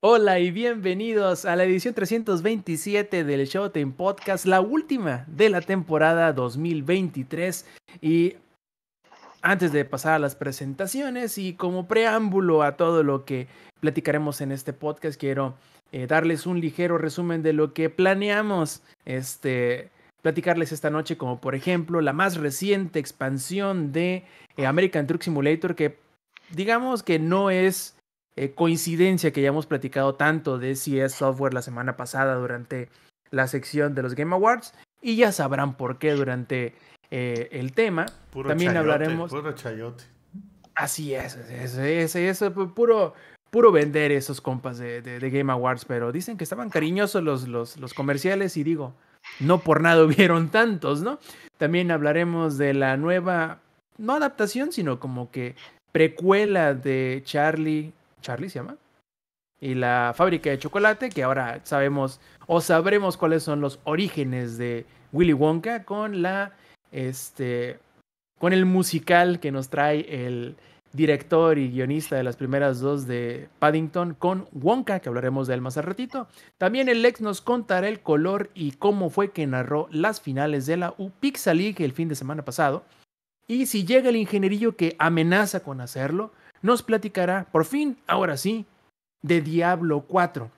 Hola y bienvenidos a la edición 327 del Showtime Podcast, la última de la temporada 2023. Y antes de pasar a las presentaciones y como preámbulo a todo lo que platicaremos en este podcast, quiero eh, darles un ligero resumen de lo que planeamos este, platicarles esta noche, como por ejemplo la más reciente expansión de eh, American Truck Simulator, que digamos que no es eh, coincidencia que ya hemos platicado tanto de si software la semana pasada durante la sección de los Game Awards y ya sabrán por qué durante eh, el tema. También hablaremos. Puro chayote. Así es, es, puro, puro vender esos compas de, Game Awards, pero dicen que estaban cariñosos los, los, los comerciales y digo, no por nada hubieron tantos, ¿no? También hablaremos de la nueva, no adaptación, sino como que precuela de Charlie Charlie se llama. Y la fábrica de chocolate, que ahora sabemos o sabremos cuáles son los orígenes de Willy Wonka con la este con el musical que nos trae el director y guionista de las primeras dos de Paddington con Wonka, que hablaremos de él más al ratito. También el ex nos contará el color y cómo fue que narró las finales de la U League el fin de semana pasado. Y si llega el ingenierillo que amenaza con hacerlo, nos platicará, por fin, ahora sí, de Diablo 4.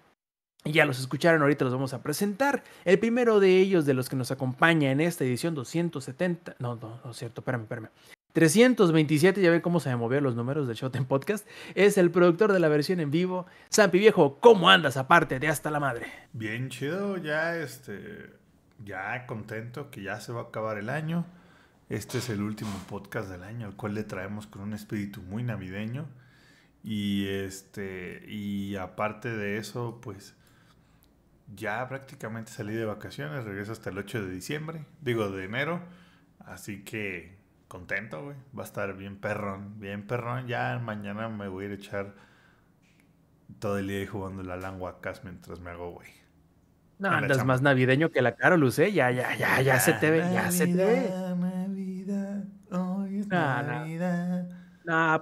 Ya los escucharon, ahorita los vamos a presentar. El primero de ellos, de los que nos acompaña en esta edición 270, no, no, no es cierto, espérame, espérame. 327, ya ve cómo se me movieron los números del Shot en Podcast, es el productor de la versión en vivo. Sampi Viejo, ¿cómo andas aparte de hasta la madre? Bien chido, ya este, ya contento que ya se va a acabar el año. Este es el último podcast del año, al cual le traemos con un espíritu muy navideño. Y este y aparte de eso, pues ya prácticamente salí de vacaciones, regreso hasta el 8 de diciembre, digo de enero, así que contento, güey. Va a estar bien perrón, bien perrón. Ya mañana me voy a ir a echar todo el día jugando la languacas mientras me hago, güey. No, andas más navideño que la Carolus, ¿eh? Ya, ya, ya, ya, se te ve, ya se te ve. Hoy es Navidad.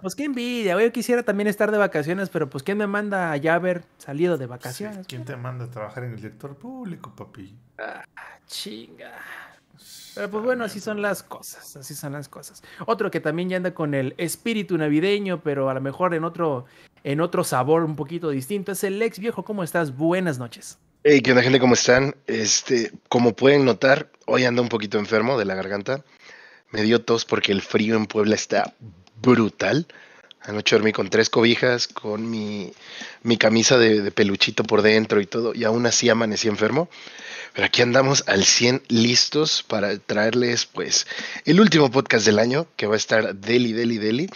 pues qué envidia, hoy Yo quisiera también estar de vacaciones, pero pues ¿quién me manda ya haber salido de vacaciones? ¿Quién te manda a trabajar en el sector público, papi? Ah, chinga. Pero pues bueno, así son las cosas, así son las cosas. Otro que también ya anda con el espíritu navideño, pero a lo mejor en otro, en otro sabor un poquito distinto, es el ex viejo. ¿Cómo estás? Buenas noches. Hey, ¿qué onda, gente? ¿Cómo están? Este, como pueden notar, hoy anda un poquito enfermo de la garganta. Me dio tos porque el frío en Puebla está brutal. Anoche dormí con tres cobijas, con mi, camisa de, peluchito por dentro y todo, y aún así amanecí enfermo. Pero aquí andamos al 100 listos para traerles pues el último podcast del año, que va a estar Deli, Deli, Deli.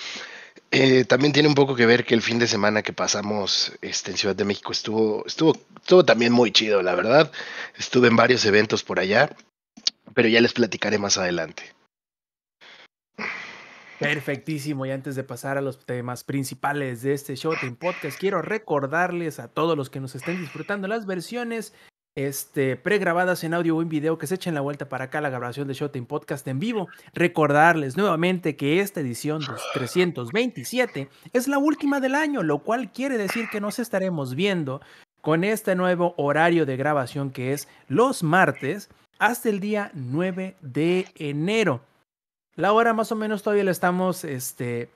Eh, también tiene un poco que ver que el fin de semana que pasamos este, en Ciudad de México estuvo, estuvo, estuvo también muy chido, la verdad. Estuve en varios eventos por allá, pero ya les platicaré más adelante. Perfectísimo. Y antes de pasar a los temas principales de este show podcast, quiero recordarles a todos los que nos estén disfrutando las versiones este, pregrabadas en audio o en video que se echen la vuelta para acá la grabación de Showtime Podcast en vivo. Recordarles nuevamente que esta edición 327 es la última del año, lo cual quiere decir que nos estaremos viendo con este nuevo horario de grabación que es los martes hasta el día 9 de enero. La hora más o menos todavía la estamos, este,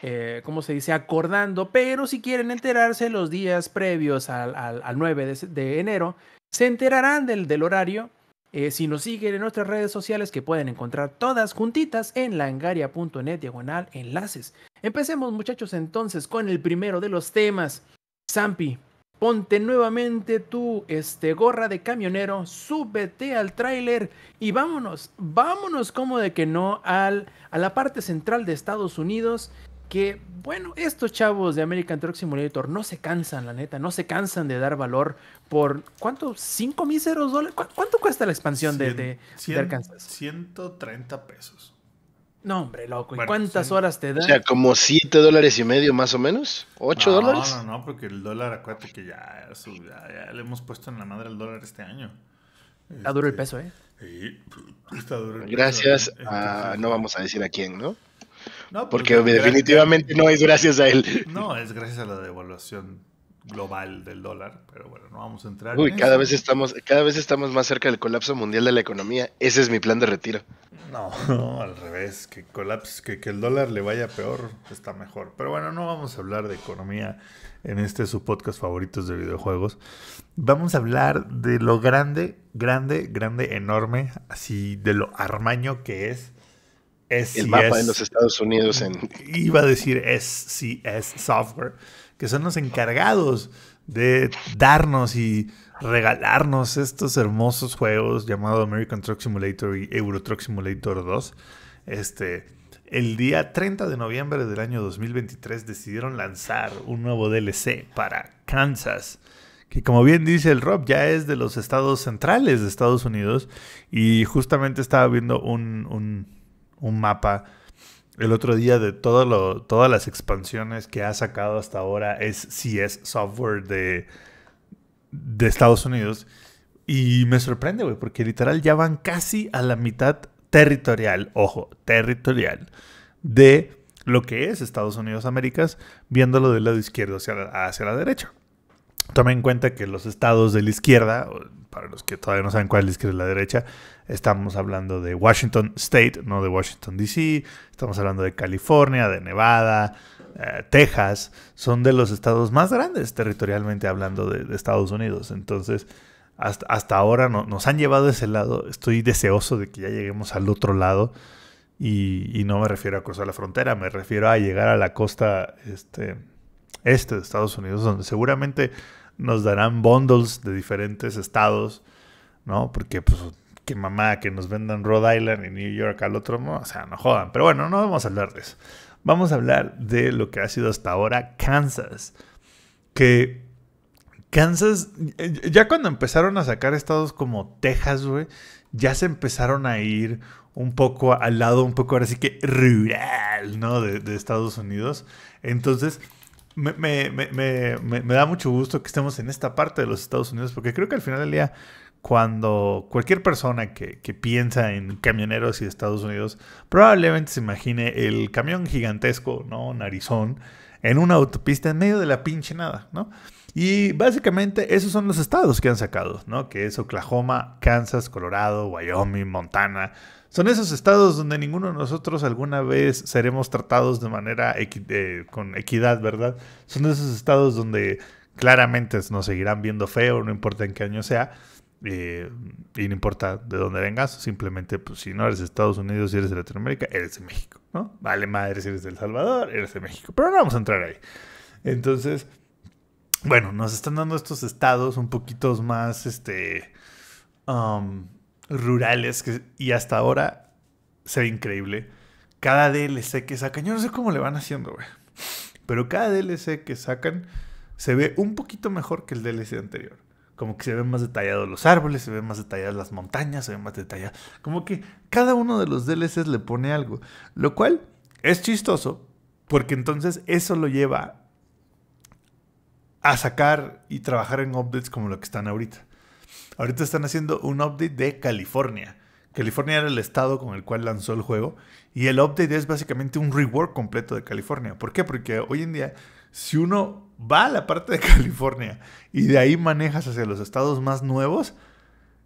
eh, ¿cómo se dice? Acordando, pero si quieren enterarse los días previos al, 9 de, enero, se enterarán del, del horario. Eh, si nos siguen en nuestras redes sociales que pueden encontrar todas juntitas en langaria.net diagonal enlaces. Empecemos muchachos entonces con el primero de los temas. Zampi, Ponte nuevamente tu este, gorra de camionero, súbete al tráiler y vámonos, vámonos como de que no al, a la parte central de Estados Unidos. Que bueno, estos chavos de American Truck Simulator no se cansan, la neta, no se cansan de dar valor por ¿cuánto? ¿Cinco ceros dólares? ¿Cuánto cuesta la expansión de, de, 130 pesos. No, hombre, loco. ¿Y cuántas horas te da? O sea, como siete dólares y medio más o menos. ¿Ocho dólares? No, no, no, porque el dólar, acuérdate que ya, le hemos puesto en la madre el dólar este año. Este, ¿eh? está duro el peso, ¿eh? Sí, está duro Gracias a. No vamos a decir a quién, ¿no? Pues, porque definitivamente no es gracias a él. No, es gracias a la devaluación global del dólar, pero bueno, no vamos a entrar. Uy, cada vez estamos, cada vez estamos más cerca del colapso mundial de la economía. Ese es mi plan de retiro. No, al revés, que colapse, que, que, el dólar le vaya peor, está mejor. Pero bueno, no vamos a hablar de economía en este su podcast favoritos de videojuegos. Vamos a hablar de lo grande, grande, grande, enorme, así de lo armaño que es. es el mapa de los Estados Unidos en iba a decir SCS software que son los encargados de darnos y regalarnos estos hermosos juegos llamados American Truck Simulator y Euro Truck Simulator 2. Este, el día 30 de noviembre del año 2023 decidieron lanzar un nuevo DLC para Kansas, que como bien dice el Rob, ya es de los estados centrales de Estados Unidos y justamente estaba viendo un mapa el otro día de todas las expansiones que ha sacado hasta ahora es CS software de, de Estados Unidos. Y me sorprende, güey, porque literal ya van casi a la mitad territorial, ojo, territorial, de lo que es Estados Unidos Américas, viéndolo del lado izquierdo hacia la, hacia la derecha. Tomen en cuenta que los estados de la izquierda, para los que todavía no saben cuál es la izquierda y la derecha, Estamos hablando de Washington State, no de Washington, D.C. Estamos hablando de California, de Nevada, eh, Texas. Son de los estados más grandes territorialmente hablando de, Estados Unidos. Entonces, hasta, ahora no, nos han llevado a ese lado. Estoy deseoso de que ya lleguemos al otro lado. Y, no me refiero a cruzar la frontera, me refiero a llegar a la costa este, este de Estados Unidos, donde seguramente nos darán bundles de diferentes estados, ¿no? Porque pues, que mamá, que nos vendan Rhode Island y New York al otro, no, o sea, no jodan. Pero bueno, no vamos a hablar de eso. Vamos a hablar de lo que ha sido hasta ahora Kansas. Que Kansas, eh, ya cuando empezaron a sacar estados como Texas, güey, ya se empezaron a ir un poco al lado, un poco ahora sí que rural, ¿no? De, Estados Unidos. Entonces, me, me, me, me, da mucho gusto que estemos en esta parte de los Estados Unidos, porque creo que al final del día cuando cualquier persona que, piensa en camioneros y Estados Unidos probablemente se imagine el camión gigantesco, ¿no? Narizón, en una autopista en medio de la pinche nada, ¿no? Y básicamente esos son los estados que han sacado, ¿no? Que es Oklahoma, Kansas, Colorado, Wyoming, Montana. Son esos estados donde ninguno de nosotros alguna vez seremos tratados de manera eh, con equidad, ¿verdad? Son esos estados donde claramente nos seguirán viendo feo, no importa en qué año sea eh, y no importa de dónde vengas, simplemente, pues si no eres de Estados Unidos, y eres de Latinoamérica, eres de México, ¿no? Vale madre si eres de El Salvador, eres de México. Pero no vamos a entrar ahí. Entonces, bueno, nos están dando estos estados un poquito más este, um, rurales que, y hasta ahora se ve increíble. Cada DLC que sacan, yo no sé cómo le van haciendo, güey. Pero cada DLC que sacan se ve un poquito mejor que el DLC anterior como que se ven más detallados los árboles, se ven más detalladas las montañas, se ven más detalladas. Como que cada uno de los DLCs le pone algo. Lo cual es chistoso, porque entonces eso lo lleva a sacar y trabajar en updates como lo que están ahorita. Ahorita están haciendo un update de California. California era el estado con el cual lanzó el juego. Y el update es básicamente un rework completo de California. ¿Por qué? Porque hoy en día, si uno va a la parte de California y de ahí manejas hacia los estados más nuevos,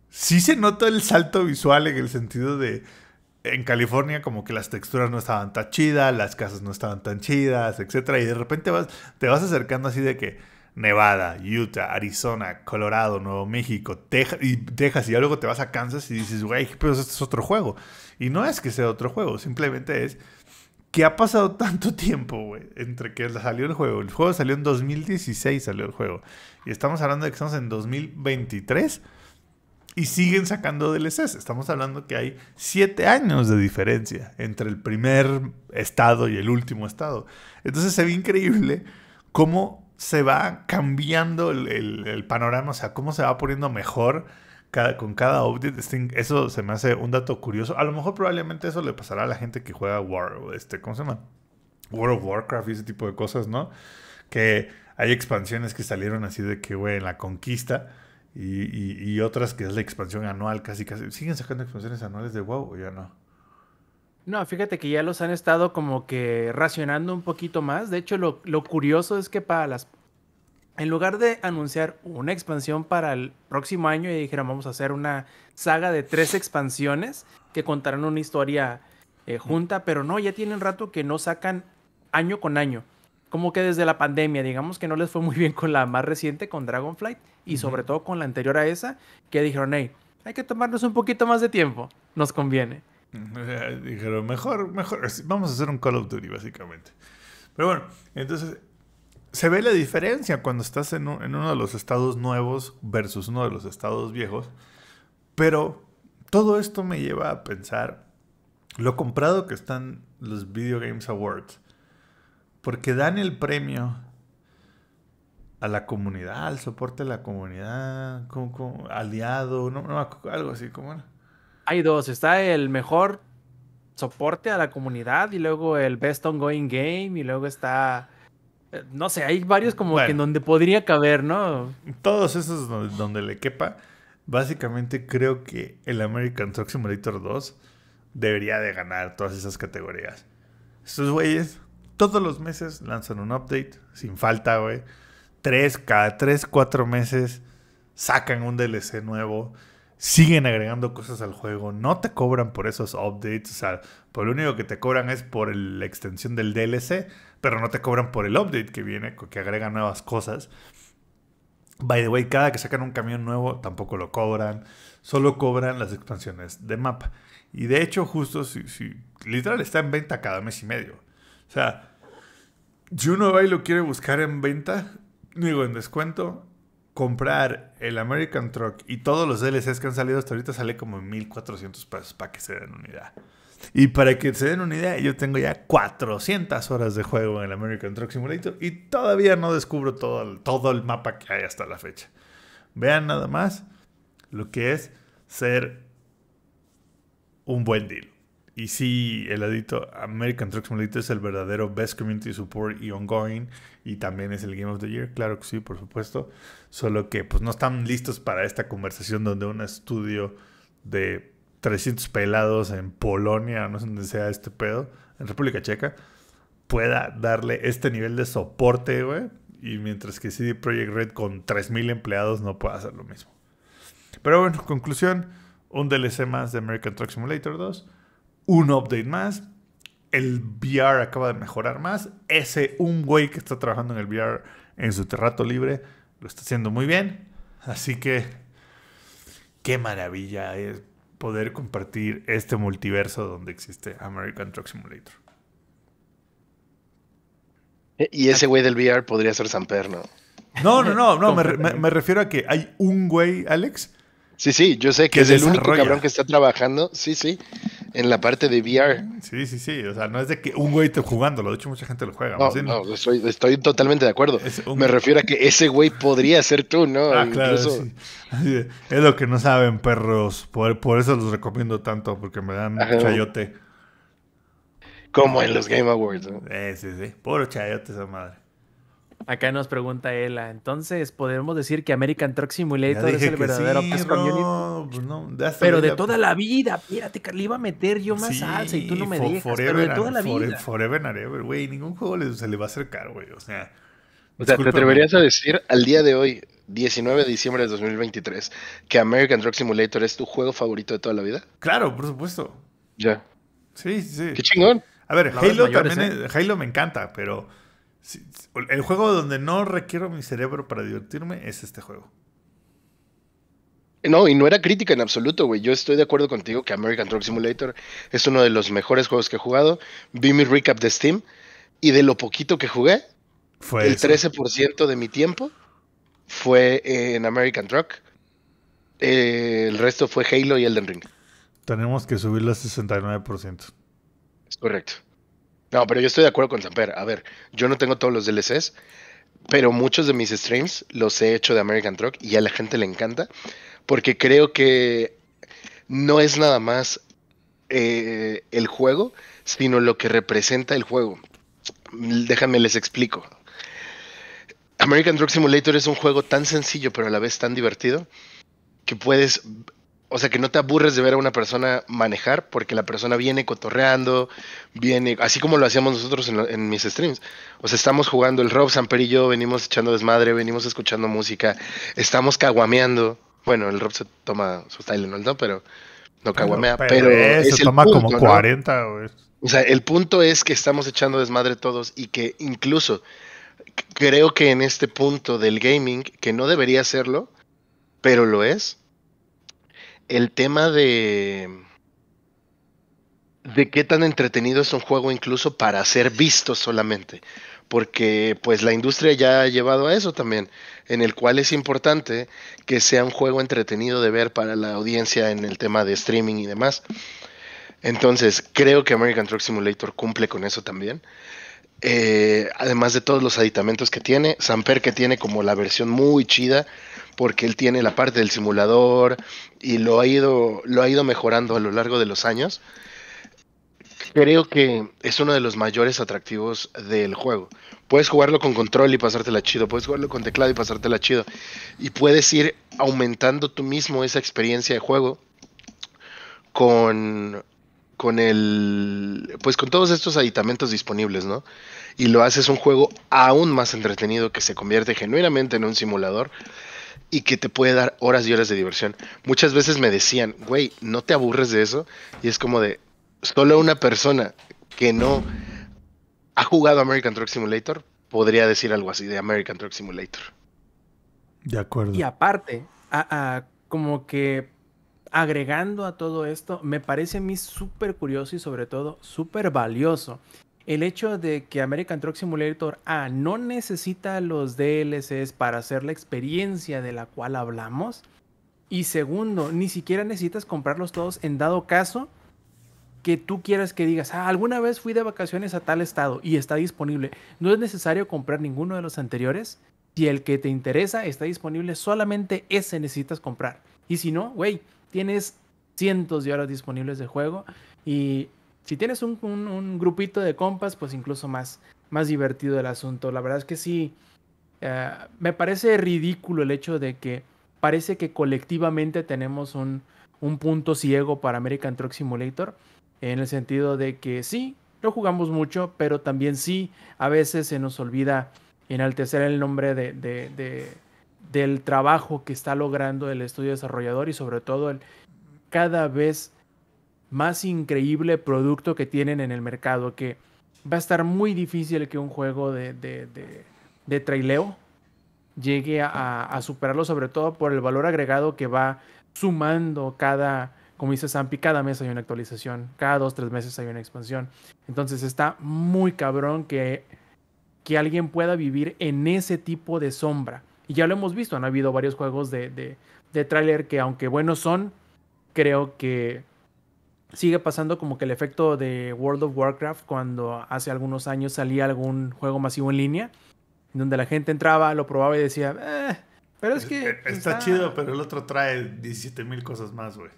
sí se nota el salto visual en el sentido de en California como que las texturas no estaban tan chidas, las casas no estaban tan chidas, etcétera, y de repente vas, te vas acercando así de que Nevada, Utah, Arizona, Colorado, Nuevo México, Texas y, luego te vas a Kansas y dices, güey, pero esto es otro juego. Y no es que sea otro juego, simplemente es que ha pasado tanto tiempo, güey, entre que salió el juego. El juego salió en 2016, salió el juego. Y estamos hablando de que estamos en 2023 y siguen sacando DLCs. Estamos hablando que hay siete años de diferencia entre el primer estado y el último estado. Entonces se ve increíble cómo se va cambiando el, el panorama, o sea, cómo se va poniendo mejor con cada update. eso se me hace un dato curioso. A lo mejor probablemente eso le pasará a la gente que juega War, este, ¿cómo se llama? World of Warcraft y ese tipo de cosas, ¿no? Que hay expansiones que salieron así de que, güey, en la conquista. Y, otras que es la expansión anual, casi casi. ¿Siguen sacando expansiones anuales de WoW o ya no? No, fíjate que ya los han estado como que racionando un poquito más. De hecho, lo curioso es que para las en lugar de anunciar una expansión para el próximo año y dijeron vamos a hacer una saga de tres expansiones que contarán una historia eh, junta, pero no, ya tienen rato que no sacan año con año. Como que desde la pandemia, digamos que no les fue muy bien con la más reciente, con Dragonflight, y sobre todo con la anterior a esa, que dijeron, hey, hay que tomarnos un poquito más de tiempo, nos conviene. Dijeron, mejor, mejor, vamos a hacer un Call of Duty, básicamente. Pero bueno, entonces se ve la diferencia cuando estás en, uno de los estados nuevos versus uno de los estados viejos. Pero todo esto me lleva a pensar lo comprado que están los Video Games Awards. Porque dan el premio a la comunidad, al soporte de la comunidad, como, aliado, algo así como Hay dos, está el mejor soporte a la comunidad y luego el best ongoing game y luego está eh, no sé, hay varios como que en donde podría caber, ¿no? Todos esos donde, le quepa. Básicamente creo que el American Truck Simulator 2 debería de ganar todas esas categorías. Estos güeyes todos los meses lanzan un update, sin falta, güey. Tres, cada tres, cuatro meses sacan un DLC nuevo, siguen agregando cosas al juego, no te cobran por esos updates, o sea, por lo único que te cobran es por la extensión del DLC pero no te cobran por el update que viene, que agrega nuevas cosas. By the way, cada que sacan un camión nuevo tampoco lo cobran, solo cobran las expansiones de mapa. Y de hecho, justo si, literal está en venta cada mes y medio. O sea, si uno va y lo quiere buscar en venta, digo en descuento, comprar el American Truck y todos los DLCs que han salido hasta ahorita sale como 1400 pesos para que se den unidad. Y para que se den una idea, yo tengo ya 400 horas de juego en el American Truck Simulator y todavía no descubro todo el, todo el mapa que hay hasta la fecha. Vean nada más lo que es ser un buen deal. Y sí, el adito American Truck Simulator es el verdadero best community support y ongoing. Y también es el Game of the Year, claro que sí, por supuesto. Solo que pues no están listos para esta conversación donde un estudio de 300 pelados en Polonia, no sé dónde sea este pedo, en República Checa, pueda darle este nivel de soporte, güey. Y mientras que CD Projekt Red con 3.000 empleados no pueda hacer lo mismo. Pero bueno, conclusión, un DLC más de American Truck Simulator 2, un update más, el VR acaba de mejorar más, ese un güey que está trabajando en el VR en su terrato libre lo está haciendo muy bien, así que qué maravilla es eh, poder compartir este multiverso donde existe American Truck Simulator. E, y ese güey del VR podría ser Samper, ¿no? No, no, no, no me, refiero a que hay un güey, Alex. Sí, sí, yo sé que es el único cabrón que está trabajando. Sí, sí en la parte de VR. Sí, sí, sí. O sea, no es de que un güey esté jugándolo. De hecho, mucha gente lo juega. No, no, estoy, totalmente de acuerdo. Me refiero a que ese güey podría ser tú, ¿no? Ah, claro, Es lo que no saben, perros. Por, eso los recomiendo tanto, porque me dan chayote. Como en los Game Awards, ¿no? Eh, sí, sí. Puro chayote esa madre. Acá nos pregunta Ela, entonces podemos decir que American Truck Simulator es el verdadero sí, Community? Pues pero de toda pues". la vida, fíjate, le iba a meter yo más alza salsa y tú no me dejas, forever, pero de toda la vida. Forever and ever, güey, ningún juego se le va a acercar, güey, o sea... O sea, ¿te atreverías a decir al día de hoy, 19 de diciembre de 2023, que American Truck Simulator es tu juego favorito de toda la vida? Claro, por supuesto. Ya. Sí, sí. Qué chingón. A ver, Halo también, ¿eh? Halo me encanta, pero el juego donde no requiero mi cerebro para divertirme es este juego. No, y no era crítica en absoluto, güey. Yo estoy de acuerdo contigo que American Truck Simulator es uno de los mejores juegos que he jugado. Vi mi recap de Steam y de lo poquito que jugué, fue el 13% de mi tiempo fue en American Truck. el resto fue Halo y Elden Ring. Tenemos que subirlo al 69%. Es correcto. No, pero yo estoy de acuerdo con Samper. A ver, yo no tengo todos los DLCs, pero muchos de mis streams los he hecho de American Truck y a la gente le encanta, porque creo que no es nada más eh, el juego, sino lo que representa el juego. Déjame les explico. American Truck Simulator es un juego tan sencillo, pero a la vez tan divertido, que puedes o sea, que no te aburres de ver a una persona manejar porque la persona viene cotorreando, viene, así como lo hacíamos nosotros en, mis streams. O sea, estamos jugando el Rob, Samper y yo, venimos echando desmadre, venimos escuchando música, estamos caguameando. Bueno, el Rob se toma su Tylenol, ¿no? Pero no caguamea, pero, eh, es se toma como 40, o O sea, el punto es que estamos echando desmadre todos y que incluso creo que en este punto del gaming, que no debería serlo, pero lo es, el tema de de qué tan entretenido es un juego incluso para ser visto solamente, porque pues la industria ya ha llevado a eso también, en el cual es importante que sea un juego entretenido de ver para la audiencia en el tema de streaming y demás. Entonces, creo que American Truck Simulator cumple con eso también. Eh, además de todos los aditamentos que tiene, Samper que tiene como la versión muy chida, porque él tiene la parte del simulador y lo ha ido, lo ha ido mejorando a lo largo de los años. Creo que es uno de los mayores atractivos del juego. Puedes jugarlo con control y pasártela chido, puedes jugarlo con teclado y pasártela chido. Y puedes ir aumentando tú mismo esa experiencia de juego con con el pues con todos estos aditamentos disponibles, ¿no? Y lo haces un juego aún más entretenido que se convierte genuinamente en un simulador y que te puede dar horas y horas de diversión. Muchas veces me decían, "Güey, ¿no te aburres de eso?" Y es como de solo una persona que no ha jugado American Truck Simulator podría decir algo así de American Truck Simulator. De acuerdo. Y aparte, a, como que agregando a todo esto, me parece a mí súper curioso y sobre todo súper valioso el hecho de que American Truck Simulator A ah, no necesita los DLCs para hacer la experiencia de la cual hablamos. Y segundo, ni siquiera necesitas comprarlos todos en dado caso que tú quieras que digas, ah, alguna vez fui de vacaciones a tal estado y está disponible. No es necesario comprar ninguno de los anteriores. Si el que te interesa está disponible, solamente ese necesitas comprar. Y si no, güey, tienes cientos de horas disponibles de juego y si tienes un, grupito de compas, pues incluso más, más divertido el asunto. La verdad es que sí, eh, me parece ridículo el hecho de que parece que colectivamente tenemos un, punto ciego para American Truck Simulator, en el sentido de que sí, no jugamos mucho, pero también sí, a veces se nos olvida enaltecer el nombre de, de del trabajo que está logrando el estudio desarrollador y sobre todo el cada vez más increíble producto que tienen en el mercado, que va a estar muy difícil que un juego de, de, de, traileo llegue a, superarlo, sobre todo por el valor agregado que va sumando cada, como dice Zampi, cada mes hay una actualización, cada dos, tres meses hay una expansión. Entonces está muy cabrón que, que alguien pueda vivir en ese tipo de sombra. Y ya lo hemos visto, han habido varios juegos de, de, tráiler que aunque buenos son, creo que sigue pasando como que el efecto de World of Warcraft cuando hace algunos años salía algún juego masivo en línea, donde la gente entraba, lo probaba y decía, eh, pero es que... Está, chido, pero el otro trae 17 mil cosas más, güey.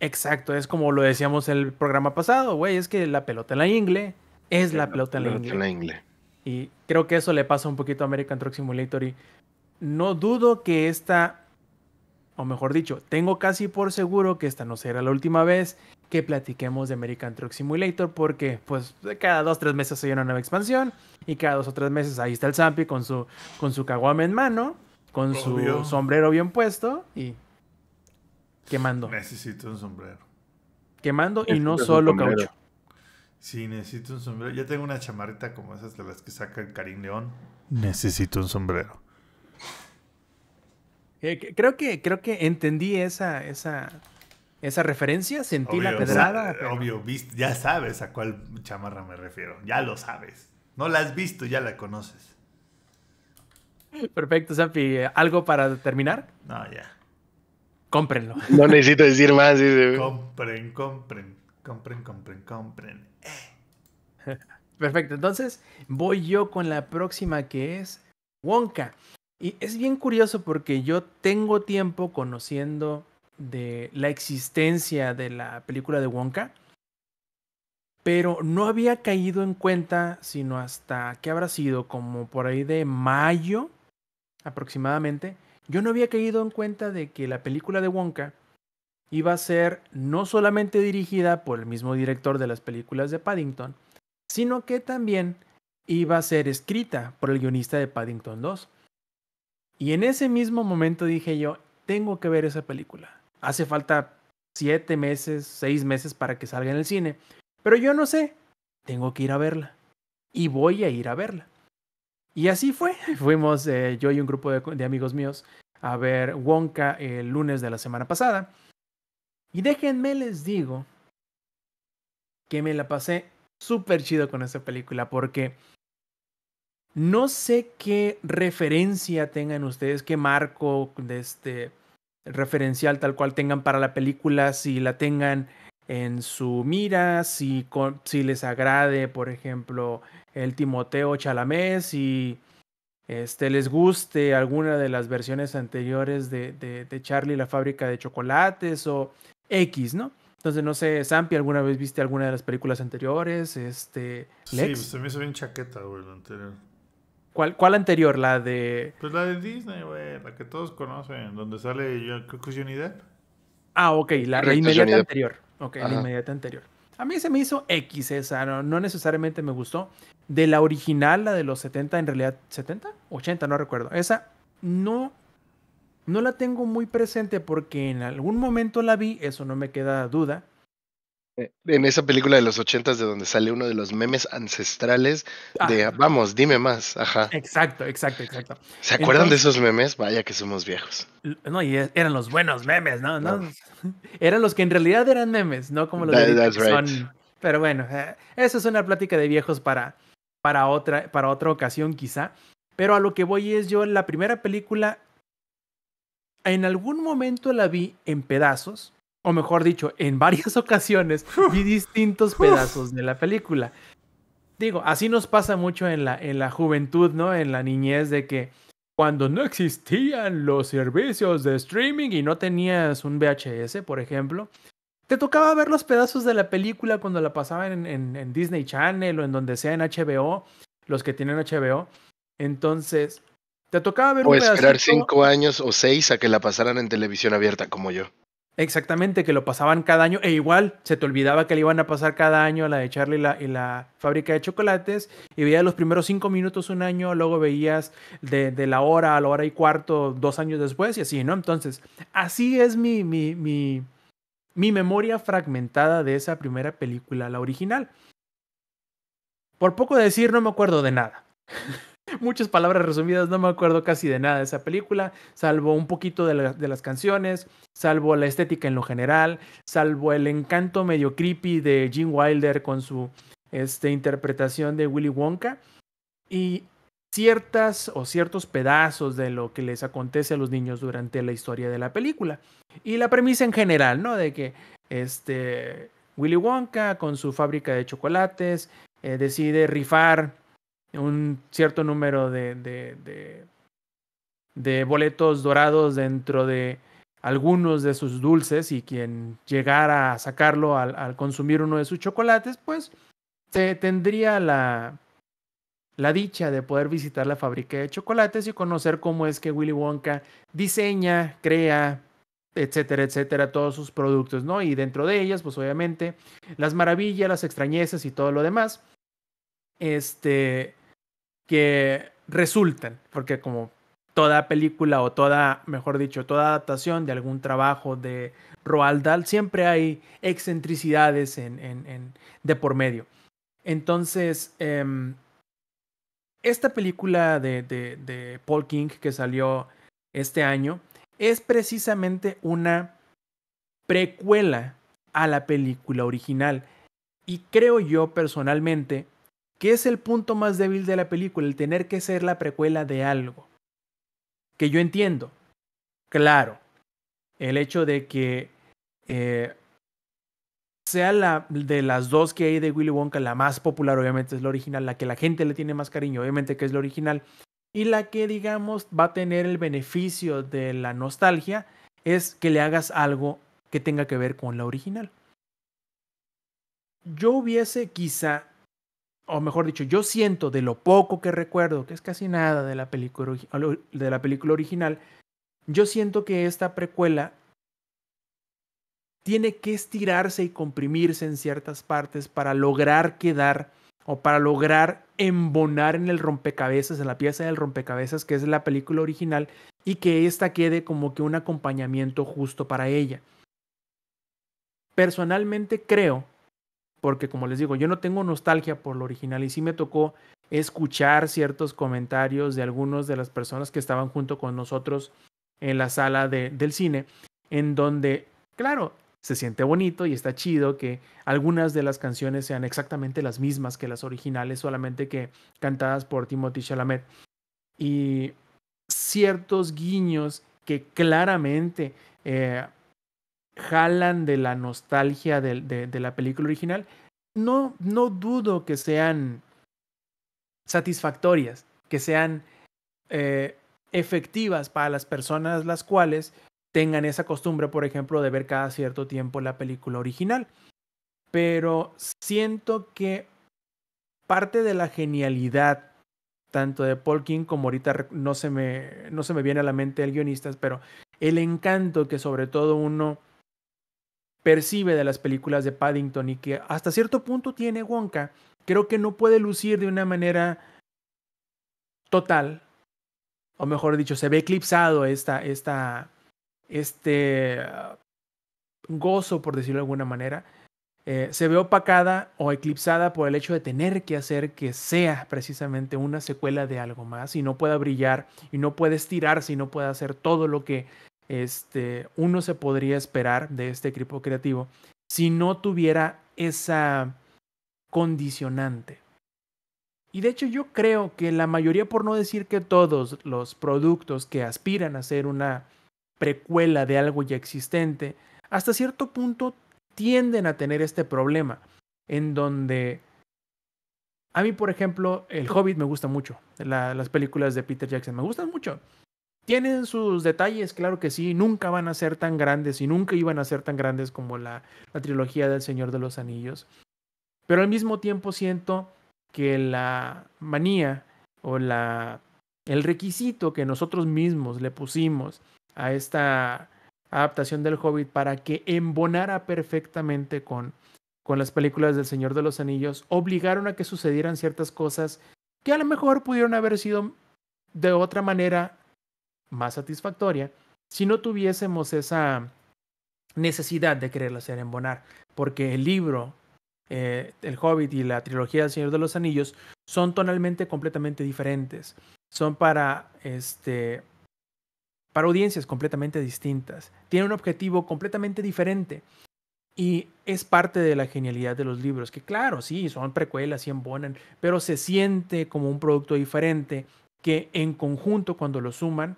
Exacto, es como lo decíamos en el programa pasado, güey, es que la pelota en la ingle es la, pelota, en la ingle. la ingle. Y creo que eso le pasa un poquito a American Truck Simulator y no dudo que esta, o mejor dicho, tengo casi por seguro que esta no será la última vez que platiquemos de American Truck Simulator porque pues cada dos o tres meses hay una nueva expansión y cada dos o tres meses ahí está el Zampi con su con su caguame en mano, con su sombrero bien puesto y quemando. Necesito un sombrero. Quemando y no solo caucho. Sí, necesito un sombrero. Ya tengo una chamarrita como esas de las que saca el Karim León. Necesito un sombrero. Eh, creo, que, creo que entendí esa, esa, esa referencia, sentí la pedrada. Obvio, ya sabes a cuál chamarra me refiero, ya lo sabes. No la has visto, ya la conoces. Perfecto, Sapi. ¿Algo para terminar? No, ya. Cómprenlo. No necesito decir más. Compren, compren, compren, compren, compren. Eh. Perfecto, entonces voy yo con la próxima que es Wonka. Y es bien curioso porque yo tengo tiempo conociendo de la existencia de la película de Wonka, pero no había caído en cuenta sino hasta que habrá sido como por ahí de mayo aproximadamente. Yo no había caído en cuenta de que la película de Wonka iba a ser no solamente dirigida por el mismo director de las películas de Paddington, sino que también iba a ser escrita por el guionista de Paddington 2. Y en ese mismo momento dije yo, tengo que ver esa película. Hace falta siete meses, seis meses para que salga en el cine. Pero yo no sé, tengo que ir a verla. Y voy a ir a verla. Y así fue. Fuimos eh, yo y un grupo de, de, amigos míos a ver Wonka el lunes de la semana pasada. Y déjenme les digo que me la pasé súper chido con esa película porque no sé qué referencia tengan ustedes, qué marco de este referencial tal cual tengan para la película, si la tengan en su mira, si, les agrade, por ejemplo, el Timoteo Chalamet, si este, les guste alguna de las versiones anteriores de, Charlie la fábrica de chocolates o X, ¿no? Entonces, no sé, Sampi, ¿alguna vez viste alguna de las películas anteriores? Este, Lex? Sí, se me hizo bien chaqueta, güey, anterior. ¿Cuál, anterior? ¿La de...? Pues la de Disney, güey. La que todos conocen. Donde sale, yo creo que es Ah, ok. La, inmediata anterior. Ok, la inmediata anterior. A mí se me hizo X esa. No, necesariamente me gustó. De la original, la de los 70, en realidad... ¿70? 80, no recuerdo. Esa no... No la tengo muy presente porque en algún momento la vi, eso no me queda duda eh, en esa película de los ochentas de donde sale uno de los memes ancestrales de vamos, dime más, ajá. Exacto, exacto, exacto. ¿Se acuerdan de esos memes? Vaya que somos viejos. No, y e, eran los buenos memes, ¿no? Eran los que en realidad eran memes, no como los de son. Pero bueno, eh, esa es una plática de viejos para, para, otra, para otra ocasión quizá. Pero a lo que voy es yo, la primera película, en algún momento la vi en pedazos o mejor dicho, en varias ocasiones vi distintos pedazos de la película. Digo, así nos pasa mucho en la, en la juventud, ¿no? En la niñez de que cuando no existían los servicios de streaming y no tenías un VHS, por ejemplo, te tocaba ver los pedazos de la película cuando la pasaban en, Disney Channel o en donde sea en HBO, los que tienen HBO. Entonces, te tocaba ver o esperar cinco años o seis a que la pasaran en televisión abierta como yo. Exactamente, que lo pasaban cada año e igual se te olvidaba que le iban a pasar cada año a la de Charlie y la, fábrica de chocolates y veías los primeros cinco minutos un año, luego veías de, de, la hora a la hora y cuarto dos años después y así, ¿no? Entonces, así es mi, mi, mi, mi memoria fragmentada de esa primera película, la original. Por poco decir, no me acuerdo de nada. muchas palabras resumidas, no me acuerdo casi de nada de esa película, salvo un poquito de, las canciones, salvo la estética en lo general, salvo el encanto medio creepy de Gene Wilder con su este, interpretación de Willy Wonka y ciertas o ciertos pedazos de lo que les acontece a los niños durante la historia de la película. Y la premisa en general, ¿no? De que este Willy Wonka con su fábrica de chocolates eh, decide rifar un cierto número de, de, de, de boletos dorados dentro de algunos de sus dulces y quien llegara a sacarlo al, al consumir uno de sus chocolates, pues se tendría la, la dicha de poder visitar la fábrica de chocolates y conocer cómo es que Willy Wonka diseña, crea, etcétera, etcétera, todos sus productos, ¿no? Y dentro de ellas, pues obviamente, las maravillas, las extrañezas y todo lo demás este, que resultan, porque como toda película o toda, mejor dicho, toda adaptación de algún trabajo de Roald Dahl, siempre hay excentricidades de por medio. Entonces, em, esta película de, de, Paul King que salió este año es precisamente una precuela a la película original. Y creo yo personalmente que es el punto más débil de la película, el tener que ser la precuela de algo. Que yo entiendo. Claro. El hecho de que eh, sea la de las dos que hay de Willy Wonka, la más popular obviamente es la original, la que la gente le tiene más cariño, obviamente que es la original, y la que digamos va a tener el beneficio de la nostalgia, es que le hagas algo que tenga que ver con la original. Yo hubiese quizá o mejor dicho, yo siento de lo poco que recuerdo, que es casi nada de la película, de la película original, yo siento que esta precuela tiene que estirarse y comprimirse en ciertas partes para lograr quedar o para lograr embonar en el rompecabezas, en la pieza del rompecabezas que es la película original y que ésta quede como que un acompañamiento justo para ella. Personalmente creo porque como les digo, yo no tengo nostalgia por lo original y sí me tocó escuchar ciertos comentarios de algunas de las personas que estaban junto con nosotros en la sala del cine, en donde, claro, se siente bonito y está chido que algunas de las canciones sean exactamente las mismas que las originales, solamente que cantadas por Timothy Chalamet. Y ciertos guiños que claramente eh, jalan de la nostalgia de, la película original, no, no dudo que sean satisfactorias, que sean eh, efectivas para las personas las cuales tengan esa costumbre, por ejemplo, de ver cada cierto tiempo la película original. Pero siento que parte de la genialidad tanto de Paul King como ahorita no se me, no se me viene a la mente el guionista, pero el encanto que sobre todo uno percibe de las películas de Paddington y que hasta cierto punto tiene Wonka, creo que no puede lucir de una manera total, o mejor dicho, se ve eclipsado esta, esta, este uh, gozo, por decirlo de alguna manera, eh, se ve opacada o eclipsada por el hecho de tener que hacer que sea precisamente una secuela de algo más y no pueda brillar y no puede estirarse y no pueda hacer todo lo que este, uno se podría esperar de este equipo creativo si no tuviera esa condicionante. Y de hecho yo creo que la mayoría, por no decir que todos los productos que aspiran a ser una precuela de algo ya existente, hasta cierto punto tienden a tener este problema, en donde a mí, por ejemplo, El Hobbit me gusta mucho, las películas de Peter Jackson me gustan mucho, tienen sus detalles, claro que sí, nunca van a ser tan grandes y nunca iban a ser tan grandes como la, trilogía del Señor de los Anillos. Pero al mismo tiempo siento que la manía o la, el requisito que nosotros mismos le pusimos a esta adaptación del Hobbit para que embonara perfectamente con, con las películas del Señor de los Anillos, obligaron a que sucedieran ciertas cosas que a lo mejor pudieron haber sido de otra manera más satisfactoria si no tuviésemos esa necesidad de quererla hacer embonar, porque el libro, eh, El Hobbit y la trilogía del Señor de los Anillos son tonalmente completamente diferentes, son para, este, para audiencias completamente distintas, tienen un objetivo completamente diferente. Y es parte de la genialidad de los libros, que claro, sí, son precuelas y embonan, pero se siente como un producto diferente que en conjunto cuando lo suman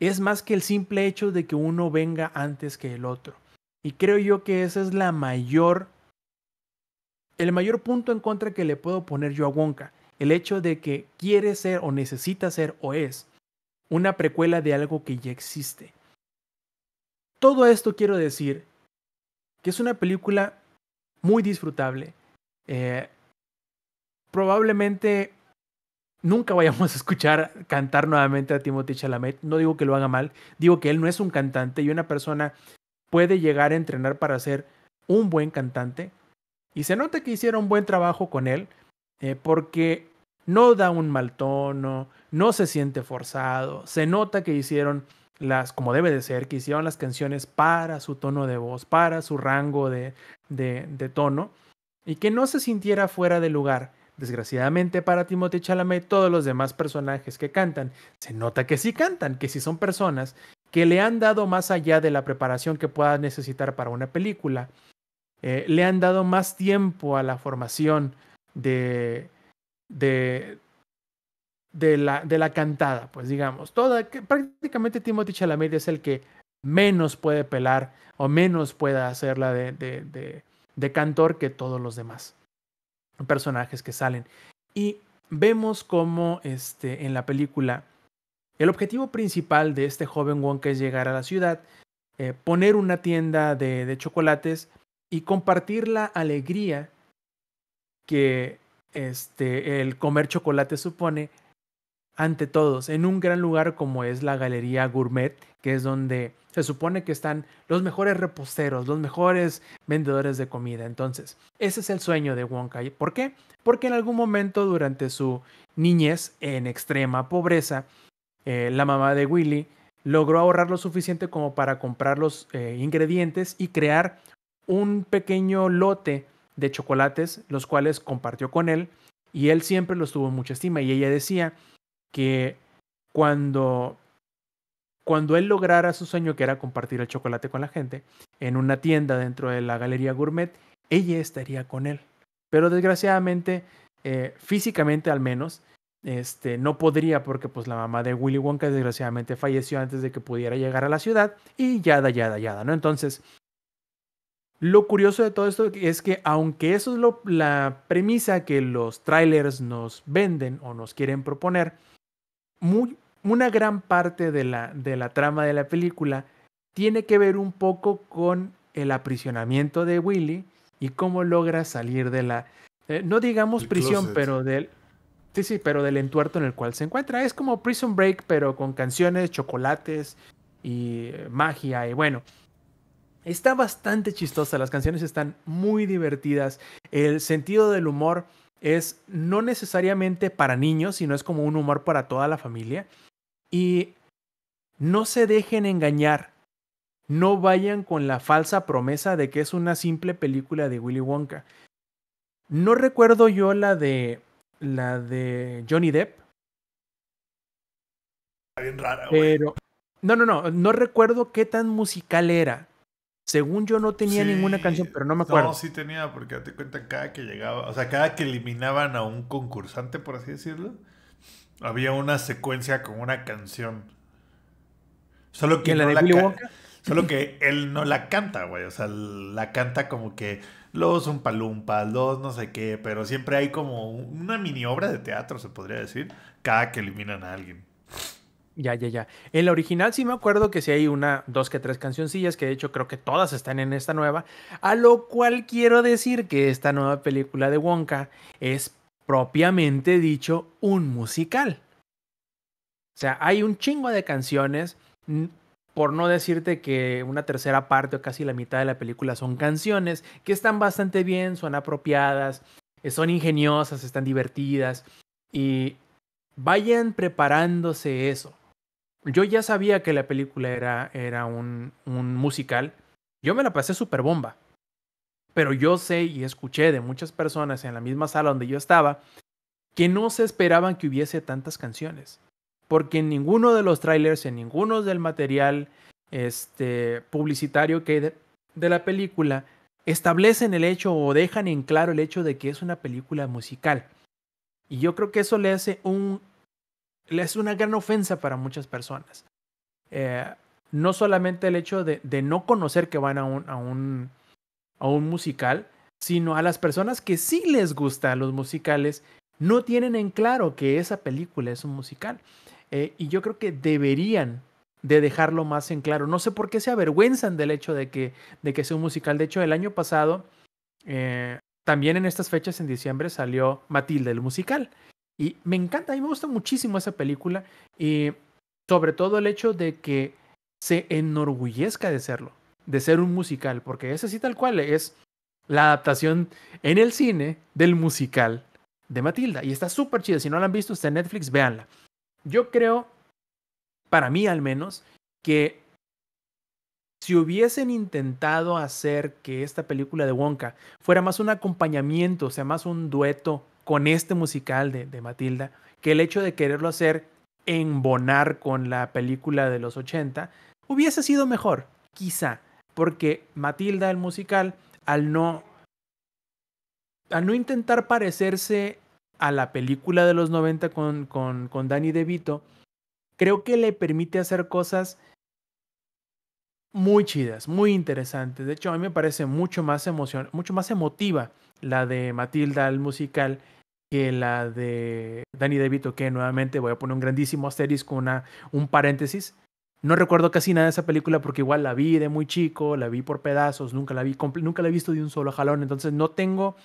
es más que el simple hecho de que uno venga antes que el otro. Y creo yo que ese es la mayor, el mayor punto en contra que le puedo poner yo a Wonka. El hecho de que quiere ser o necesita ser o es una precuela de algo que ya existe. Todo esto quiero decir que es una película muy disfrutable. Eh, probablemente nunca vayamos a escuchar cantar nuevamente a Timothy Chalamet. No digo que lo haga mal, digo que él no es un cantante y una persona puede llegar a entrenar para ser un buen cantante. Y se nota que hicieron un buen trabajo con él, eh, porque no da un mal tono, no se siente forzado, se nota que hicieron las, como debe de ser, que hicieron las canciones para su tono de voz, para su rango de, de, de tono, y que no se sintiera fuera de lugar Desgraciadamente para Timothée Chalamet, todos los demás personajes que cantan, se nota que sí cantan, que sí son personas que le han dado más allá de la preparación que pueda necesitar para una película, eh, le han dado más tiempo a la formación de, de, de, la, de la cantada, pues digamos. Toda, que prácticamente Timothée Chalamet es el que menos puede pelar o menos puede hacerla de, de cantor que todos los demás personajes que salen. Y vemos como este, en la película el objetivo principal de este joven Wonka es llegar a la ciudad, eh, poner una tienda de, chocolates y compartir la alegría que este, el comer chocolate supone ante todos en un gran lugar como es la Galería Gourmet, que es donde se supone que están los mejores reposteros, los mejores vendedores de comida. Entonces, ese es el sueño de Wonka. ¿Por qué? Porque en algún momento durante su niñez en extrema pobreza, eh, la mamá de Willy logró ahorrar lo suficiente como para comprar los eh, ingredientes y crear un pequeño lote de chocolates, los cuales compartió con él y él siempre los tuvo en mucha estima y ella decía que cuando, cuando él lograra su sueño, que era compartir el chocolate con la gente, en una tienda dentro de la Galería Gourmet, ella estaría con él. Pero desgraciadamente, eh, físicamente al menos, este, no podría porque pues la mamá de Willy Wonka desgraciadamente falleció antes de que pudiera llegar a la ciudad y yada, yada, yada, ¿no? Entonces, lo curioso de todo esto es que aunque eso es la premisa que los trailers nos venden o nos quieren proponer, una gran parte de la, de la trama de la película tiene que ver un poco con el aprisionamiento de Willy y cómo logra salir de la, eh, no digamos prisión, pero del, sí, sí, pero del entuerto en el cual se encuentra. Es como Prison Break, pero con canciones, chocolates y eh, magia y bueno. Está bastante chistosa, las canciones están muy divertidas, el sentido del humor es no necesariamente para niños, sino es como un humor para toda la familia. Y no se dejen engañar. No vayan con la falsa promesa de que es una simple película de Willy Wonka. No recuerdo yo la de la de Johnny Depp. Está bien rara, Pero no, no, no, no recuerdo qué tan musical era. Según yo no tenía ninguna canción, pero no me acuerdo. No, sí tenía, porque te cuentan cada que llegaba, o sea, cada que eliminaban a un concursante, por así decirlo, había una secuencia con una canción. Solo que, la, solo que él no la canta, güey. O sea, la canta como que los palumpas, los no sé qué, pero siempre hay como una mini obra de teatro, se podría decir, cada que eliminan a alguien. Ya, ya, ya. En la original sí me acuerdo que sí hay una, dos que tres cancioncillas, que de hecho creo que todas están en esta nueva. A lo cual quiero decir que esta nueva película de Wonka es propiamente dicho un musical. O sea, hay un chingo de canciones, por no decirte que una tercera parte o casi la mitad de la película son canciones que están bastante bien, son apropiadas, eh, son ingeniosas, están divertidas. Y vayan preparándose eso yo ya sabía que la película era, era un, musical. Yo me la pasé súper bomba. Pero yo sé y escuché de muchas personas en la misma sala donde yo estaba que no se esperaban que hubiese tantas canciones. Porque en ninguno de los trailers, en ninguno del material este, publicitario que de la película, establecen el hecho o dejan en claro el hecho de que es una película musical. Y yo creo que eso le hace un es una gran ofensa para muchas personas. Eh, no solamente el hecho de, no conocer que van a un, a, un, musical, sino a las personas que sí les gustan los musicales, no tienen en claro que esa película es un musical. Eh, y yo creo que deberían de dejarlo más en claro. No sé por qué se avergüenzan del hecho de que, de que sea un musical. De hecho, el año pasado, eh, también en estas fechas, en diciembre, salió Matilde el musical. Y me encanta, a mí me gusta muchísimo esa película y eh, sobre todo el hecho de que se enorgullezca de serlo, de ser un musical, porque ese sí tal cual es la adaptación en el cine del musical de Matilda. Y está súper chida, si no la han visto, está en Netflix, véanla. Yo creo, para mí al menos, que si hubiesen intentado hacer que esta película de Wonka fuera más un acompañamiento, o sea, más un dueto con este musical de, Matilda, que el hecho de quererlo hacer embonar con la película de los 80, hubiese sido mejor, quizá, porque Matilda el musical, al no, al no intentar parecerse a la película de los 90 con, con, con Danny DeVito, creo que le permite hacer cosas muy chidas, muy interesantes. De hecho, a mí me parece mucho más, emoción, mucho más emotiva la de Matilda, el musical, que la de Danny DeVito, que nuevamente voy a poner un grandísimo asterisco, una, un paréntesis. No recuerdo casi nada de esa película porque igual la vi de muy chico, la vi por pedazos, nunca la vi nunca la he visto de un solo jalón, entonces no tengo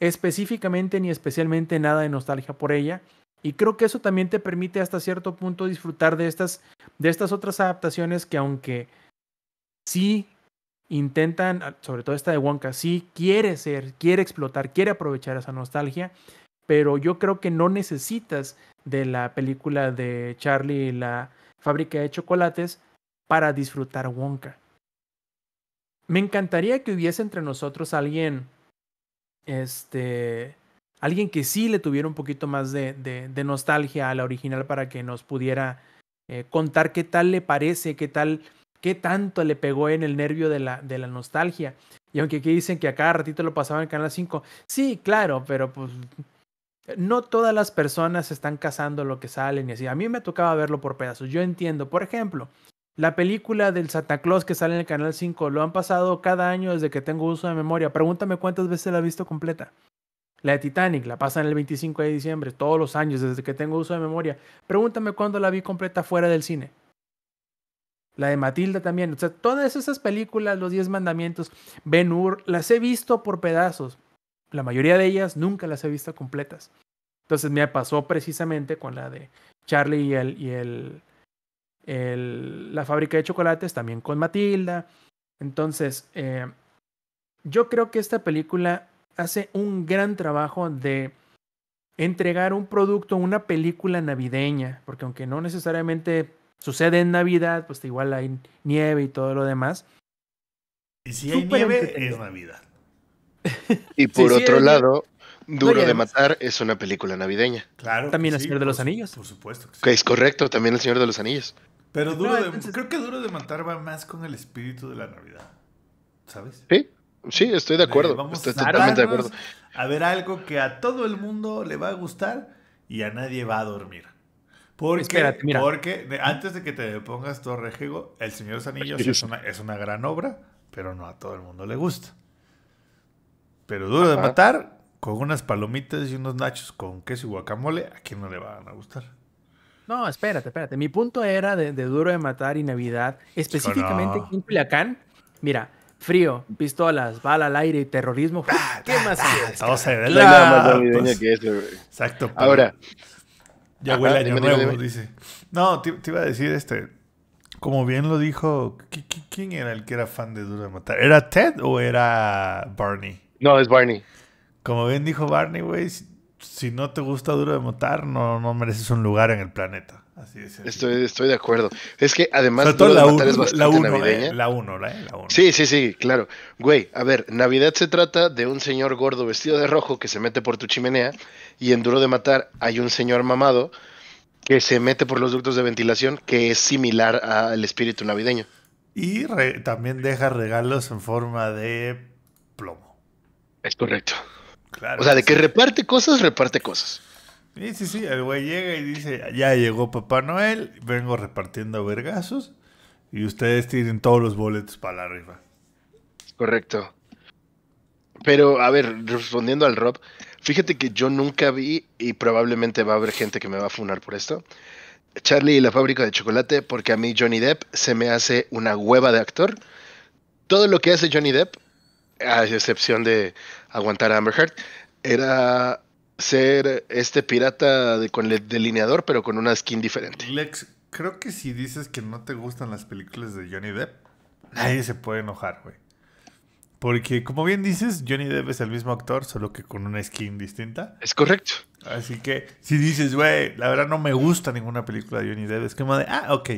específicamente ni especialmente nada de nostalgia por ella. Y creo que eso también te permite hasta cierto punto disfrutar de estas, de estas otras adaptaciones que aunque sí intentan, ah, sobre todo esta de Wonka, sí quiere ser, quiere explotar, quiere aprovechar esa nostalgia, pero yo creo que no necesitas de la película de Charlie y la fábrica de chocolates para disfrutar Wonka. Me encantaría que hubiese entre nosotros alguien, este, alguien que sí le tuviera un poquito más de, nostalgia a la original para que nos pudiera eh, contar qué tal le parece, qué tal qué tanto le pegó en el nervio de la, de la nostalgia. Y aunque aquí dicen que a cada ratito lo pasaba en Canal 5, sí, claro, pero pues no todas las personas están cazando lo que salen y así. A mí me tocaba verlo por pedazos. Yo entiendo, por ejemplo, la película del Santa Claus que sale en el Canal 5 lo han pasado cada año desde que tengo uso de memoria. Pregúntame cuántas veces la he visto completa. La de Titanic la pasan el 25 de diciembre, todos los años desde que tengo uso de memoria. Pregúntame cuándo la vi completa fuera del cine la de Matilda también. O sea, todas esas películas, Los Diez Mandamientos, Ben Hur, las he visto por pedazos. La mayoría de ellas nunca las he visto completas. Entonces me pasó precisamente con la de Charlie y el, y la fábrica de chocolates, también con Matilda. Entonces, eh, yo creo que esta película hace un gran trabajo de entregar un producto, una película navideña, porque aunque no necesariamente Sucede en Navidad, pues igual hay nieve y todo lo demás. Y si hay nieve, es Navidad. Y por otro lado, Duro de Matar es una película navideña. Claro. También El Señor de los Anillos. Por supuesto. Que es correcto, también El Señor de los Anillos. Pero Duro creo que Duro de Matar va más con el espíritu de la Navidad. ¿Sabes? Sí, sí, estoy de acuerdo. Vamos estoy totalmente de acuerdo. A ver algo que a todo el mundo le va a gustar y a nadie va a dormir. Porque, antes de que te pongas todo rejigo, El Señor de los Anillos es una, gran obra, pero no a todo el mundo le gusta. Pero duro de matar, con unas palomitas y unos nachos con queso y guacamole, ¿a quién no le van a gustar? No, espérate, espérate. Mi punto era de, Duro de Matar y Navidad, específicamente en Culiacán. Mira, frío, pistolas, bala al aire y terrorismo. Ah, ¿Qué más Vamos a Exacto. Ahora, ya año nuevo, dice. No, te, iba a decir este. Como bien lo dijo, ¿quién era el que era fan de Duro de Matar? ¿Era Ted o era Barney? No, es Barney. Como bien dijo Barney, güey, si, no te gusta Duro de Matar, no, no mereces un lugar en el planeta. Estoy, estoy de acuerdo. Es que además la matar eh, la uno, navideña. la 1, eh, la, Sí, sí, sí, claro. Güey, a ver, Navidad se trata de un señor gordo vestido de rojo que se mete por tu chimenea y en Duro de Matar hay un señor mamado que se mete por los ductos de ventilación que es similar al espíritu navideño. Y también deja regalos en forma de plomo. Es correcto. O sea, de que reparte cosas, reparte cosas. Sí, sí, sí. El güey llega y dice, ya llegó Papá Noel, vengo repartiendo vergazos y ustedes tienen todos los boletos para la rifa. Correcto. Pero, a ver, respondiendo al Rob, fíjate que yo nunca vi, y probablemente va a haber gente que me va a funar por esto, Charlie y la fábrica de chocolate, porque a mí Johnny Depp se me hace una hueva de actor. Todo lo que hace Johnny Depp, a excepción de aguantar a Amber Heard, era ser este pirata con el delineador, pero con una skin diferente. Lex, creo que si dices que no te gustan las películas de Johnny Depp, nadie se puede enojar, güey. Porque, como bien dices, Johnny Depp es el mismo actor, solo que con una skin distinta. Es correcto. Así que, si dices, güey, la verdad no me gusta ninguna película de Johnny Depp, es como de, ah, ok.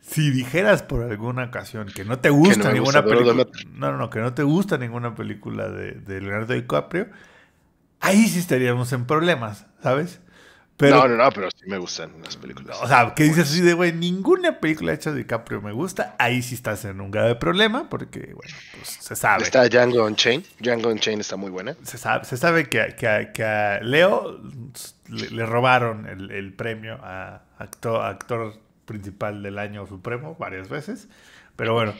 Si dijeras por alguna ocasión que no te gusta, ninguna película. No, no, no, que no te gusta ninguna película de Leonardo DiCaprio, ahí sí estaríamos en problemas, ¿sabes? Pero, no, no, no, pero sí me gustan las películas. O sea, que dices pues así de, güey, ninguna película hecha de DiCaprio me gusta. Ahí sí estás en un grave problema porque, bueno, pues se sabe. Está Django Unchained. Django Unchained está muy buena. Se sabe, se sabe que, que, que a Leo le, robaron el, el, premio a actor, actor principal del año supremo varias veces. Pero bueno,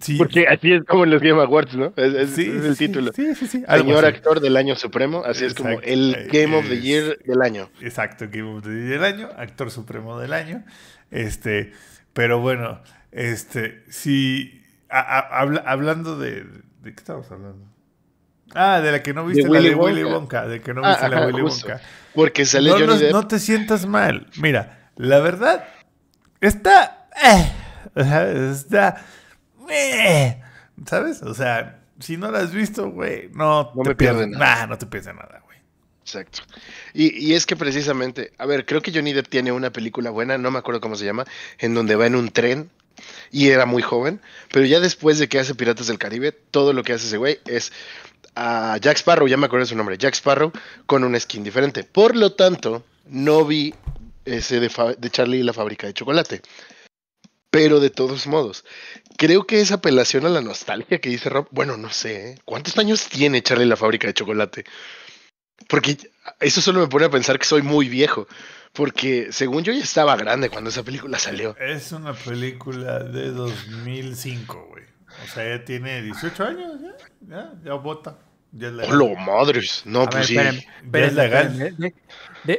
Sí. Porque así es como en los Game Awards, ¿no? Es, sí, el sí, título. Sí, sí, sí. Señor actor del año supremo, así es como el eh, Game of the Year del año. Exacto, Game of the Year del año, actor supremo del año. Este, pero bueno, este, si hablando de, de qué estamos hablando. Ah, de la que no viste la de Willy Wonka. que no ah, viste la ajá, Willy Wonka. Porque sale no, no, te sientas mal. Mira, la verdad eh, está está eh, ¿Sabes? O sea, si no la has visto, güey, no, te me pierden nada. no te pierdes nada, güey. Exacto. Y, es que precisamente, a ver, creo que Johnny Depp tiene una película buena, no me acuerdo cómo se llama, en donde va en un tren y era muy joven, pero ya después de que hace Piratas del Caribe, todo lo que hace ese güey es a Jack Sparrow, ya me acuerdo de su nombre, Jack Sparrow, con un skin diferente. Por lo tanto, no vi ese de, de Charlie y la fábrica de chocolate. Pero de todos modos, creo que esa apelación a la nostalgia que dice Rob. Bueno, no sé. ¿eh? ¿Cuántos años tiene Charlie la fábrica de chocolate? Porque eso solo me pone a pensar que soy muy viejo. Porque según yo ya estaba grande cuando esa película salió. Es una película de 2005, güey. O sea, ya tiene 18 años, ya, ya, vota. madres! No, pues sí. es legal.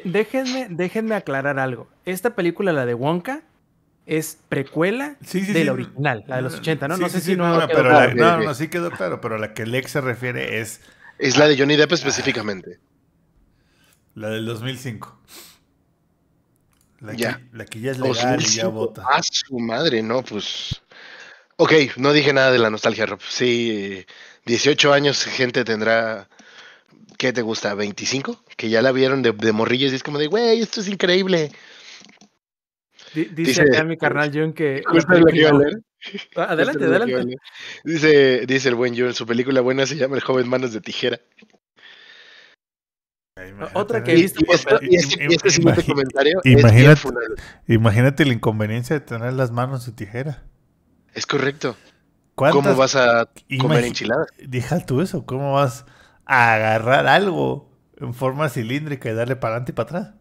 déjenme, déjenme aclarar algo. Esta película, la de Wonka, es precuela del de la original, la de los 80, ah, ¿no? sé si no, no, pero no, no, sí quedó claro, pero la que Lex se refiere es... Es la de Johnny Depp específicamente. Ah, la del 2005. La, Que, la que ya es legal A ah, su madre, no, pues... Ok, no dije nada de la nostalgia, Rob. Sí, 18 años gente tendrá ¿qué te gusta? ¿25? Que ya la vieron de, de y es como de, güey, esto es increíble dice, dice a mi carnal Jun que. iba a leer. Ah, adelante, adelante. Dice, dice el buen Jun, su película buena se llama El joven manos de tijera. Otra que he visto. Imagínate, imagínate la inconveniencia de tener las manos de tijera. Es correcto. ¿Cómo vas a comer enchiladas? Deja tú eso. ¿Cómo vas a agarrar algo en forma cilíndrica y darle para adelante y para atrás?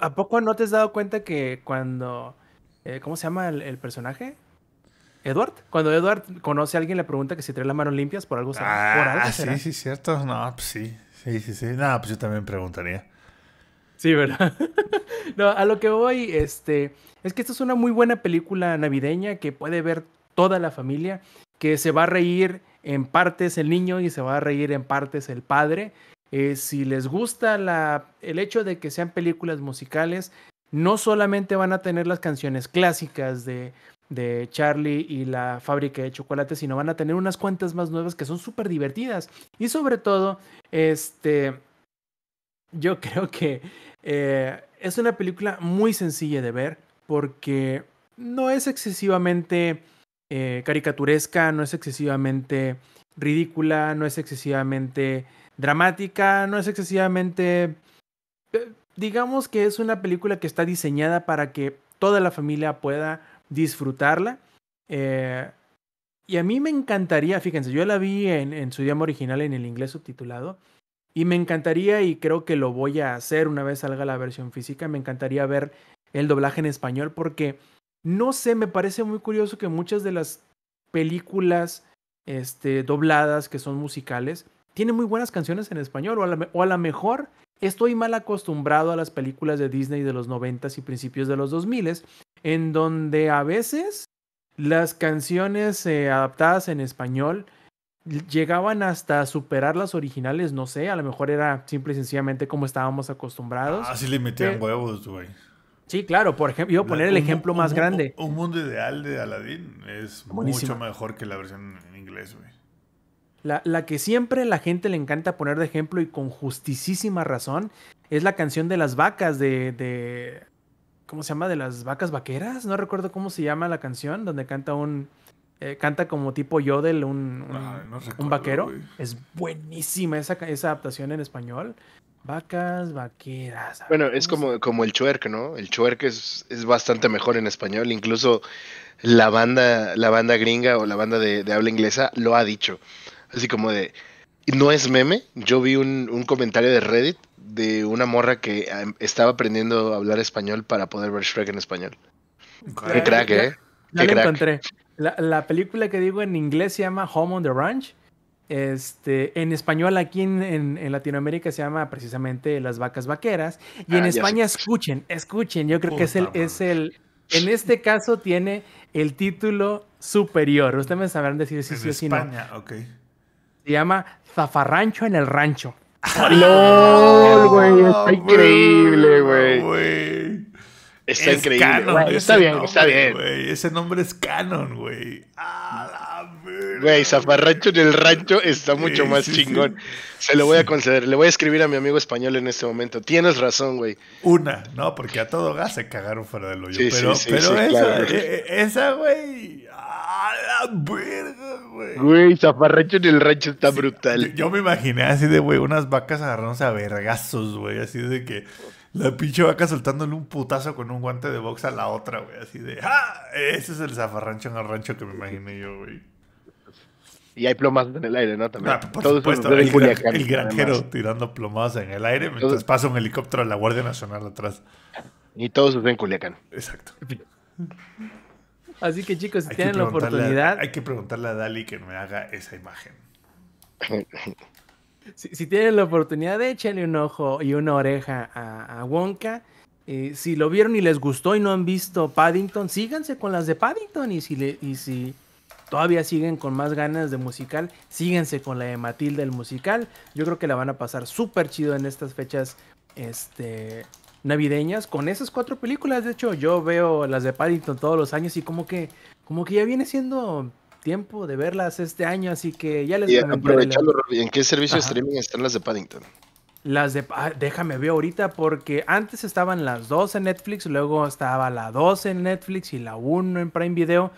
¿A poco no te has dado cuenta que cuando. Eh, ¿Cómo se llama el, personaje? Edward. Cuando Edward conoce a alguien, le pregunta que si trae las manos limpias por algo. ah, sí, sí, cierto. No, pues sí. Sí, sí, sí. No, pues yo también preguntaría. Sí, ¿verdad? no, a lo que voy, este. Es que esta es una muy buena película navideña que puede ver toda la familia, que se va a reír en partes el niño y se va a reír en partes el padre eh, si les gusta la, el hecho de que sean películas musicales, no solamente van a tener las canciones clásicas de, Charlie y la fábrica de chocolate, sino van a tener unas cuantas más nuevas que son súper divertidas. Y sobre todo, este, yo creo que eh, es una película muy sencilla de ver porque no es excesivamente eh, caricaturesca, no es excesivamente ridícula, no es excesivamente dramática, no es excesivamente... Eh, digamos que es una película que está diseñada para que toda la familia pueda disfrutarla. Eh, y a mí me encantaría, fíjense, yo la vi en, en su idioma original en el inglés subtitulado. Y me encantaría, y creo que lo voy a hacer una vez salga la versión física, me encantaría ver el doblaje en español porque, no sé, me parece muy curioso que muchas de las películas este, dobladas que son musicales tiene muy buenas canciones en español, o a, lo mejor estoy mal acostumbrado a las películas de Disney de los noventas y principios de los 2000, en donde a veces las canciones eh, adaptadas en español llegaban hasta superar las originales, no sé, a lo mejor era simple y sencillamente como estábamos acostumbrados. Ah, le metían huevos, güey. Sí, claro, por ejemplo, iba a poner el ejemplo más grande. Un, mundo ideal de Aladdin es mucho mejor que la versión en inglés, güey. La, que siempre la gente le encanta poner de ejemplo y con justicísima razón es la canción de las vacas de, ¿Cómo se llama? De las vacas vaqueras. No recuerdo cómo se llama la canción, donde canta un... Eh, canta como tipo Yodel, un, un, ah, vaquero. Es buenísima esa, esa adaptación en español. Vacas, vaqueras. Bueno, es como, como el chuerque ¿no? El chuerque es, bastante mejor en español. Incluso la banda, la banda gringa o la banda de habla inglesa lo ha dicho. Así como de. No es meme. Yo vi un, comentario de Reddit de una morra que em, estaba aprendiendo a hablar español para poder ver Shrek en español. Qué crack, ¿eh? la encontré. La, película que digo en inglés se llama Home on the Ranch. Este, en español aquí en, Latinoamérica se llama precisamente Las vacas vaqueras. Y en ah, España escuchen, escuchen. Yo creo que es el, es el, en este caso tiene el título superior. Ustedes me sabrán decir si sí o si no. España, ok. Se llama Zafarrancho en el Rancho. ¡No, güey! Está increíble, güey. Está es increíble. Canon, está bien, está bien. ese nombre es canon, güey. Güey, zafarrancho en el rancho está mucho más chingón. Se lo voy a conceder. Le voy a escribir a mi amigo español en este momento. Tienes razón, güey. Una, no, porque a todo gas se cagaron fuera del hoyo. Sí, pero, pero esa, eh, eh, esa, güey. A la verga güey. zafarrancho en el rancho está brutal. Yo, me imaginé así de, güey, unas vacas agarrándose a vergazos, güey. Así de que la pinche vaca soltándole un putazo con un guante de box a la otra, güey. Así de, ¡ah! Ese es el zafarrancho en el rancho que me imaginé yo, güey. Y hay plomas en el aire, ¿no? También. Ah, por supuesto, el, granjero tirando plomas en el aire mientras pasa un helicóptero a la Guardia Nacional atrás. Y todos se ven Culiacán. Exacto. Así que chicos, si tienen la oportunidad. Hay que preguntarle a Dali que me haga esa imagen. Si, tienen la oportunidad, échenle un ojo y una oreja a, Wonka. Eh, si lo vieron y les gustó y no han visto Paddington, síganse con las de Paddington. Y si, y si todavía siguen con más ganas de musical, síganse con la de Matilda el musical. Yo creo que la van a pasar súper chido en estas fechas este, navideñas con esas cuatro películas. De hecho, yo veo las de Paddington todos los años y como que, como que ya viene siendo tiempo de verlas este año, así que ya les voy a... ¿en qué servicio streaming están las de Paddington? Las de ah, déjame ver ahorita porque antes estaban las dos en Netflix, luego estaba la dos en Netflix y la uno en Prime Video.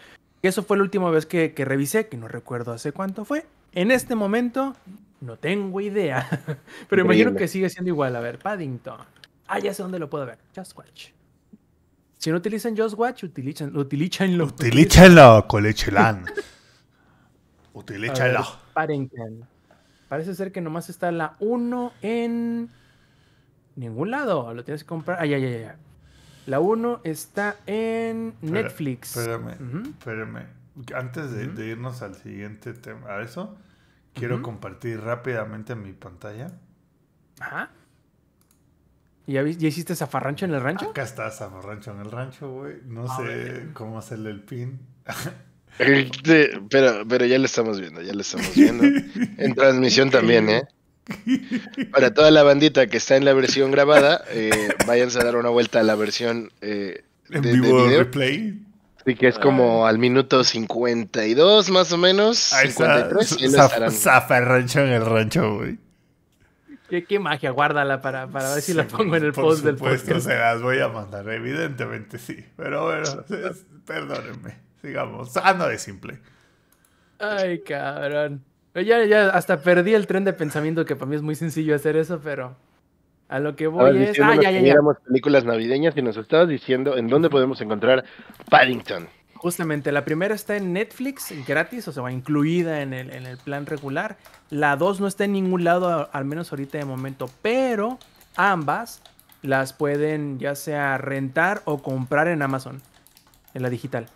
Eso fue la última vez que, que revisé, que no recuerdo hace cuánto fue. En este momento no tengo idea, pero imagino que sigue siendo igual. A ver, Paddington ah, ya sé dónde lo puedo ver. Just Watch. Si no utilizan Just Watch, utilicen, utilícenlo. Utilícenlo, colechelán. utilícenlo. Parece ser que nomás está la 1 en ningún lado. Lo tienes que comprar. Ay, ah, ay, ay, La 1 está en Netflix. espérame, espérame. Antes de, irnos al siguiente tema, a eso, quiero compartir rápidamente mi pantalla. Ajá. ¿Ya, ¿Ya, hiciste zafarrancho en el rancho? Acá está zafarrancho en el rancho, güey. No ah, sé cómo hacerle el pin. Este, pero, pero ya lo estamos viendo, ya lo estamos viendo. En transmisión también, ¿eh? Para toda la bandita que está en la versión grabada, eh, váyanse a dar una vuelta a la versión eh, en vivo replay. Sí, que es como ah. al minuto 52 más o menos. Ahí 53, está. Zafarrancho en el rancho, güey. ¿Qué, magia? Guárdala para, para ver si la pongo en el post del podcast. se las voy a mandar, evidentemente sí. Pero bueno, perdónenme. Sigamos. Anda ah, de simple. Ay, cabrón. Ya, ya, hasta perdí el tren de pensamiento que para mí es muy sencillo hacer eso, pero a lo que voy es. Ah, ya, ya, ya. películas navideñas y nos estabas diciendo en dónde podemos encontrar Paddington. Justamente, la primera está en Netflix gratis, o sea, va incluida en el, plan regular. La dos no está en ningún lado, al menos ahorita de momento, pero ambas las pueden ya sea rentar o comprar en Amazon, en la digital.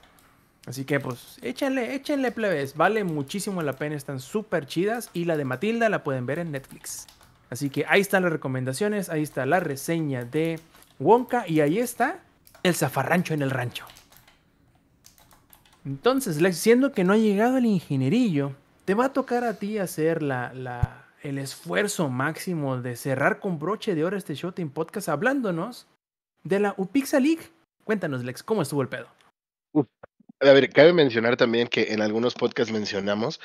Así que pues échenle, échenle plebes, vale muchísimo la pena, están súper chidas y la de Matilda la pueden ver en Netflix. Así que ahí están las recomendaciones, ahí está la reseña de Wonka y ahí está el zafarrancho en el rancho. Entonces, Lex, siendo que no ha llegado el ingenierillo, te va a tocar a ti hacer el esfuerzo máximo de cerrar con broche de oro este en Podcast hablándonos de la Upixa League. Cuéntanos, Lex, ¿cómo estuvo el pedo? A ver, cabe mencionar también que en algunos podcasts mencionamos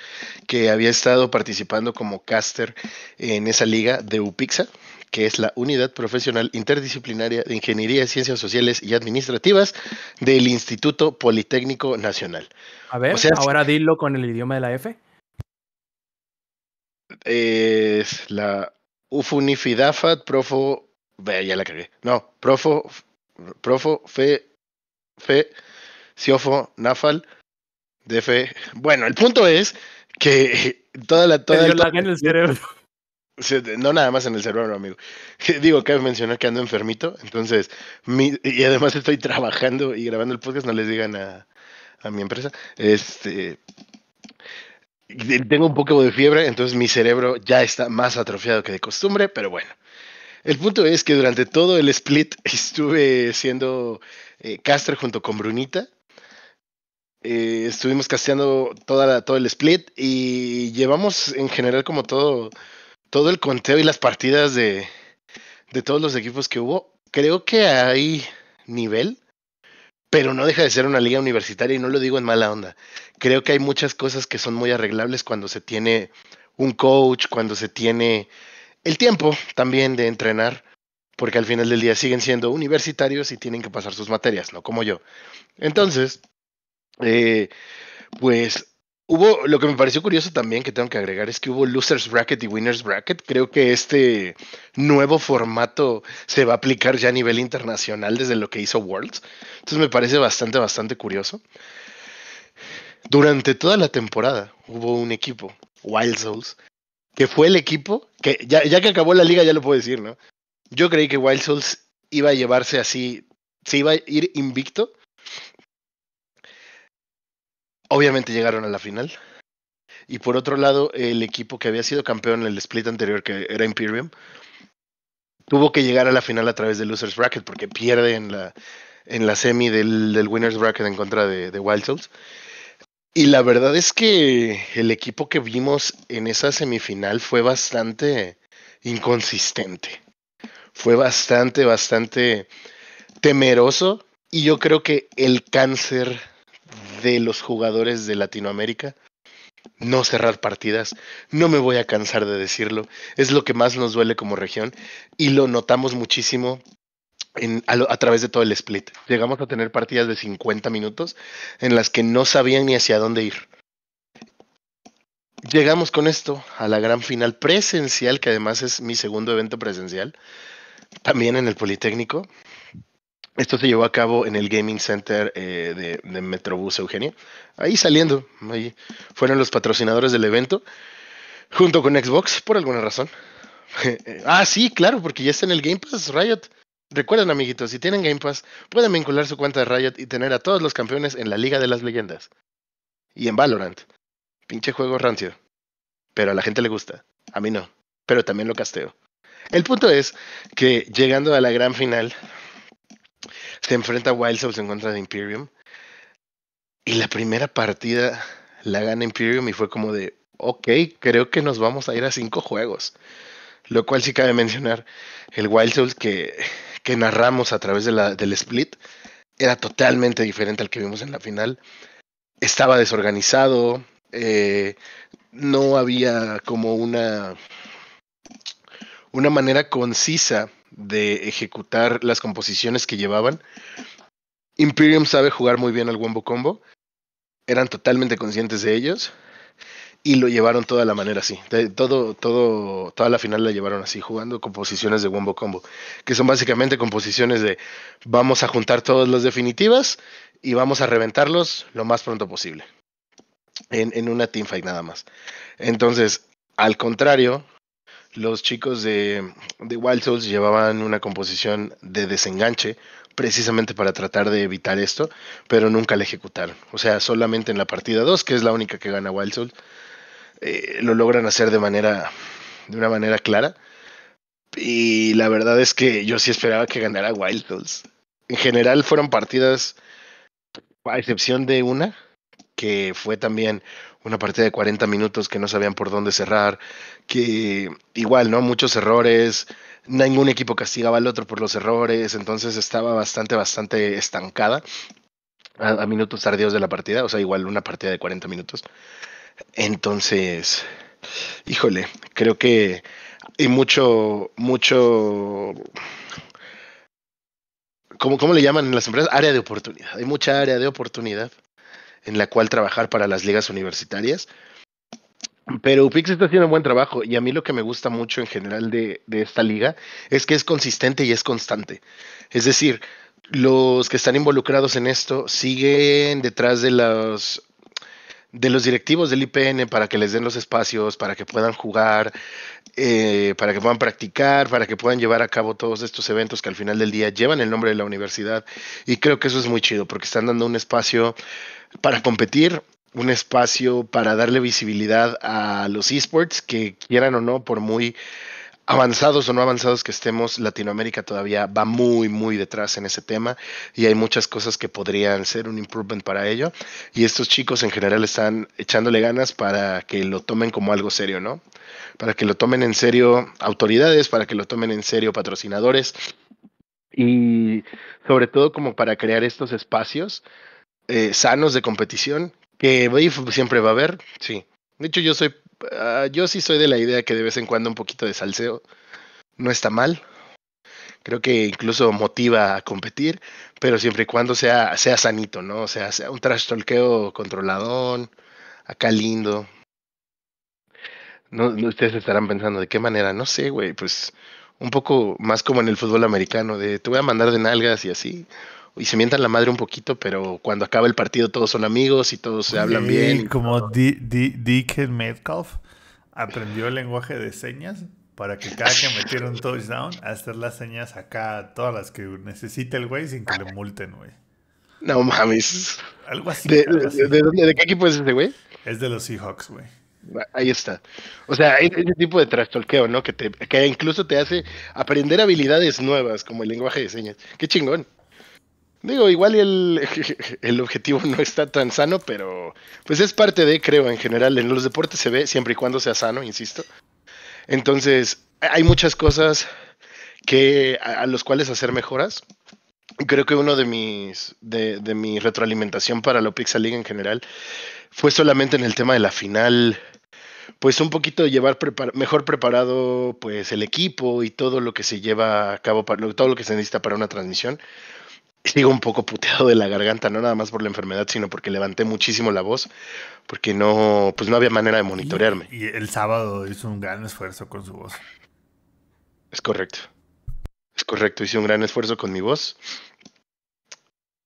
que había estado participando como caster en esa liga de Upixa, que es la Unidad Profesional Interdisciplinaria de Ingeniería, Ciencias Sociales y Administrativas del Instituto Politécnico Nacional. A ver, ahora dilo con el idioma de la F. Es la UFUNIFIDAFAT, profo. Ve, ya la cagué. No, profo. Profo, fe. Fe. Siofo nafal. fe. Bueno, el punto es que toda la. Toda, en el cerebro. No nada más en el cerebro, amigo. Digo, cabe mencionar que ando enfermito, entonces, y además estoy trabajando y grabando el podcast, no les digan a, mi empresa. Este, tengo un poco de fiebre, entonces mi cerebro ya está más atrofiado que de costumbre, pero bueno. El punto es que durante todo el split estuve siendo eh, caster junto con Brunita. Eh, estuvimos casteando toda todo el split y llevamos en general como todo todo el conteo y las partidas de, todos los equipos que hubo, creo que hay nivel, pero no deja de ser una liga universitaria y no lo digo en mala onda. Creo que hay muchas cosas que son muy arreglables cuando se tiene un coach, cuando se tiene el tiempo también de entrenar, porque al final del día siguen siendo universitarios y tienen que pasar sus materias, no como yo. Entonces, eh, pues Hubo, lo que me pareció curioso también que tengo que agregar es que hubo Losers Bracket y Winners Bracket. Creo que este nuevo formato se va a aplicar ya a nivel internacional desde lo que hizo Worlds. Entonces me parece bastante, bastante curioso. Durante toda la temporada hubo un equipo, Wild Souls, que fue el equipo que ya, ya que acabó la liga ya lo puedo decir, ¿no? Yo creí que Wild Souls iba a llevarse así, se iba a ir invicto Obviamente llegaron a la final. Y por otro lado, el equipo que había sido campeón en el split anterior, que era Imperium, tuvo que llegar a la final a través del Losers Bracket porque pierde en la, en la semi del, Winners Bracket en contra de Wild Souls. Y la verdad es que el equipo que vimos en esa semifinal fue bastante inconsistente. Fue bastante, bastante temeroso. Y yo creo que el cáncer de los jugadores de Latinoamérica. No cerrar partidas, no me voy a cansar de decirlo, es lo que más nos duele como región y lo notamos muchísimo a, a, través de todo el split. Llegamos a tener partidas de 50 minutos en las que no sabían ni hacia dónde ir. Llegamos con esto a la gran final presencial, que además es mi segundo evento presencial, también en el Politécnico. Esto se llevó a cabo en el Gaming Center eh, de, de, Metrobús Eugenia. Ahí saliendo, ahí fueron los patrocinadores del evento, junto con Xbox, por alguna razón. Eh, eh, ah, sí, claro, porque ya está en el Game Pass Riot. Recuerden, amiguitos, si tienen Game Pass, pueden vincular su cuenta de Riot y tener a todos los campeones en la Liga de las Leyendas. Y en Valorant. Pinche juego rancio. Pero a la gente le gusta. A mí no. Pero también lo casteo. El punto es que llegando a la gran final, se enfrenta a Wild Souls en contra de Imperium. Y la primera partida la gana Imperium y fue como de, ok, creo que nos vamos a ir a cinco juegos. Lo cual sí cabe mencionar, el Wild Souls que, narramos a través la, del split era totalmente diferente al que vimos en la final. Estaba desorganizado, eh, no había como una, una manera concisa de ejecutar las composiciones que llevaban. Imperium sabe jugar muy bien al Wombo Combo. Eran totalmente conscientes de ellos. Y lo llevaron toda la manera así. Todo, todo, toda la final la llevaron así, jugando composiciones de Wombo Combo. Que son básicamente composiciones de vamos a juntar todas las definitivas y vamos a reventarlos lo más pronto posible. En, en una teamfight nada más. Entonces, al contrario, los chicos de, Wild Souls llevaban una composición de desenganche precisamente para tratar de evitar esto, pero nunca la ejecutaron. O sea, solamente en la partida 2, que es la única que gana Wild Souls, eh, lo logran hacer de manera de una manera clara. Y la verdad es que yo sí esperaba que ganara Wild Souls. En general fueron partidas a excepción de una que fue también una partida de 40 minutos que no sabían por dónde cerrar, que igual, ¿no? Muchos errores, ningún equipo castigaba al otro por los errores, entonces estaba bastante, bastante estancada a, minutos tardíos de la partida, o sea, igual una partida de 40 minutos. Entonces, híjole, creo que hay mucho, mucho... ¿Cómo, ¿Cómo le llaman en las empresas? Área de oportunidad. Hay mucha área de oportunidad en la cual trabajar para las ligas universitarias. Pero Upix está haciendo un buen trabajo y a mí lo que me gusta mucho en general de, de esta liga es que es consistente y es constante. Es decir, los que están involucrados en esto siguen detrás de los, de los directivos del IPN para que les den los espacios, para que puedan jugar, eh, para que puedan practicar, para que puedan llevar a cabo todos estos eventos que al final del día llevan el nombre de la universidad. Y creo que eso es muy chido porque están dando un espacio para competir, un espacio para darle visibilidad a los esports que quieran o no, por muy avanzados o no avanzados que estemos, Latinoamérica todavía va muy, muy detrás en ese tema y hay muchas cosas que podrían ser un improvement para ello. Y estos chicos en general están echándole ganas para que lo tomen como algo serio, ¿no? para que lo tomen en serio autoridades, para que lo tomen en serio patrocinadores y sobre todo como para crear estos espacios eh, sanos de competición que siempre va a haber, sí. De hecho yo soy, ah, yo sí soy de la idea que de vez en cuando un poquito de salseo no está mal. Creo que incluso motiva a competir, pero siempre y cuando sea, sea sanito, ¿no? O sea, sea un trash controladón, acá lindo, no, ustedes estarán pensando, ¿de qué manera? No sé, güey, pues un poco más como en el fútbol americano, de te voy a mandar de nalgas y así. Y se mientan la madre un poquito, pero cuando acaba el partido todos son amigos y todos se hablan bien. Como DK Metcalf aprendió el lenguaje de señas para que cada que metiera un touchdown, hacer las señas acá, todas las que necesite el güey sin que le multen, güey. No mames. Algo así. ¿De, qué equipo es ese güey? Es de los Seahawks, güey. Ahí está. O sea, hay ese tipo de trastolqueo, ¿no? Que, te, que incluso te hace aprender habilidades nuevas, como el lenguaje de señas. Qué chingón. Digo, igual el, el objetivo no está tan sano, pero pues es parte de, creo, en general, en los deportes se ve siempre y cuando sea sano, insisto. Entonces, hay muchas cosas que, a, las los cuales hacer mejoras. Creo que uno de mis, de, de mi retroalimentación para la Pixel League en general fue solamente en el tema de la final pues un poquito llevar mejor preparado pues el equipo y todo lo que se lleva a cabo, para, todo lo que se necesita para una transmisión. Sigo un poco puteado de la garganta, no nada más por la enfermedad, sino porque levanté muchísimo la voz, porque no, pues no había manera de monitorearme. Y, el sábado hizo un gran esfuerzo con su voz. Es correcto. Es correcto, hice un gran esfuerzo con mi voz.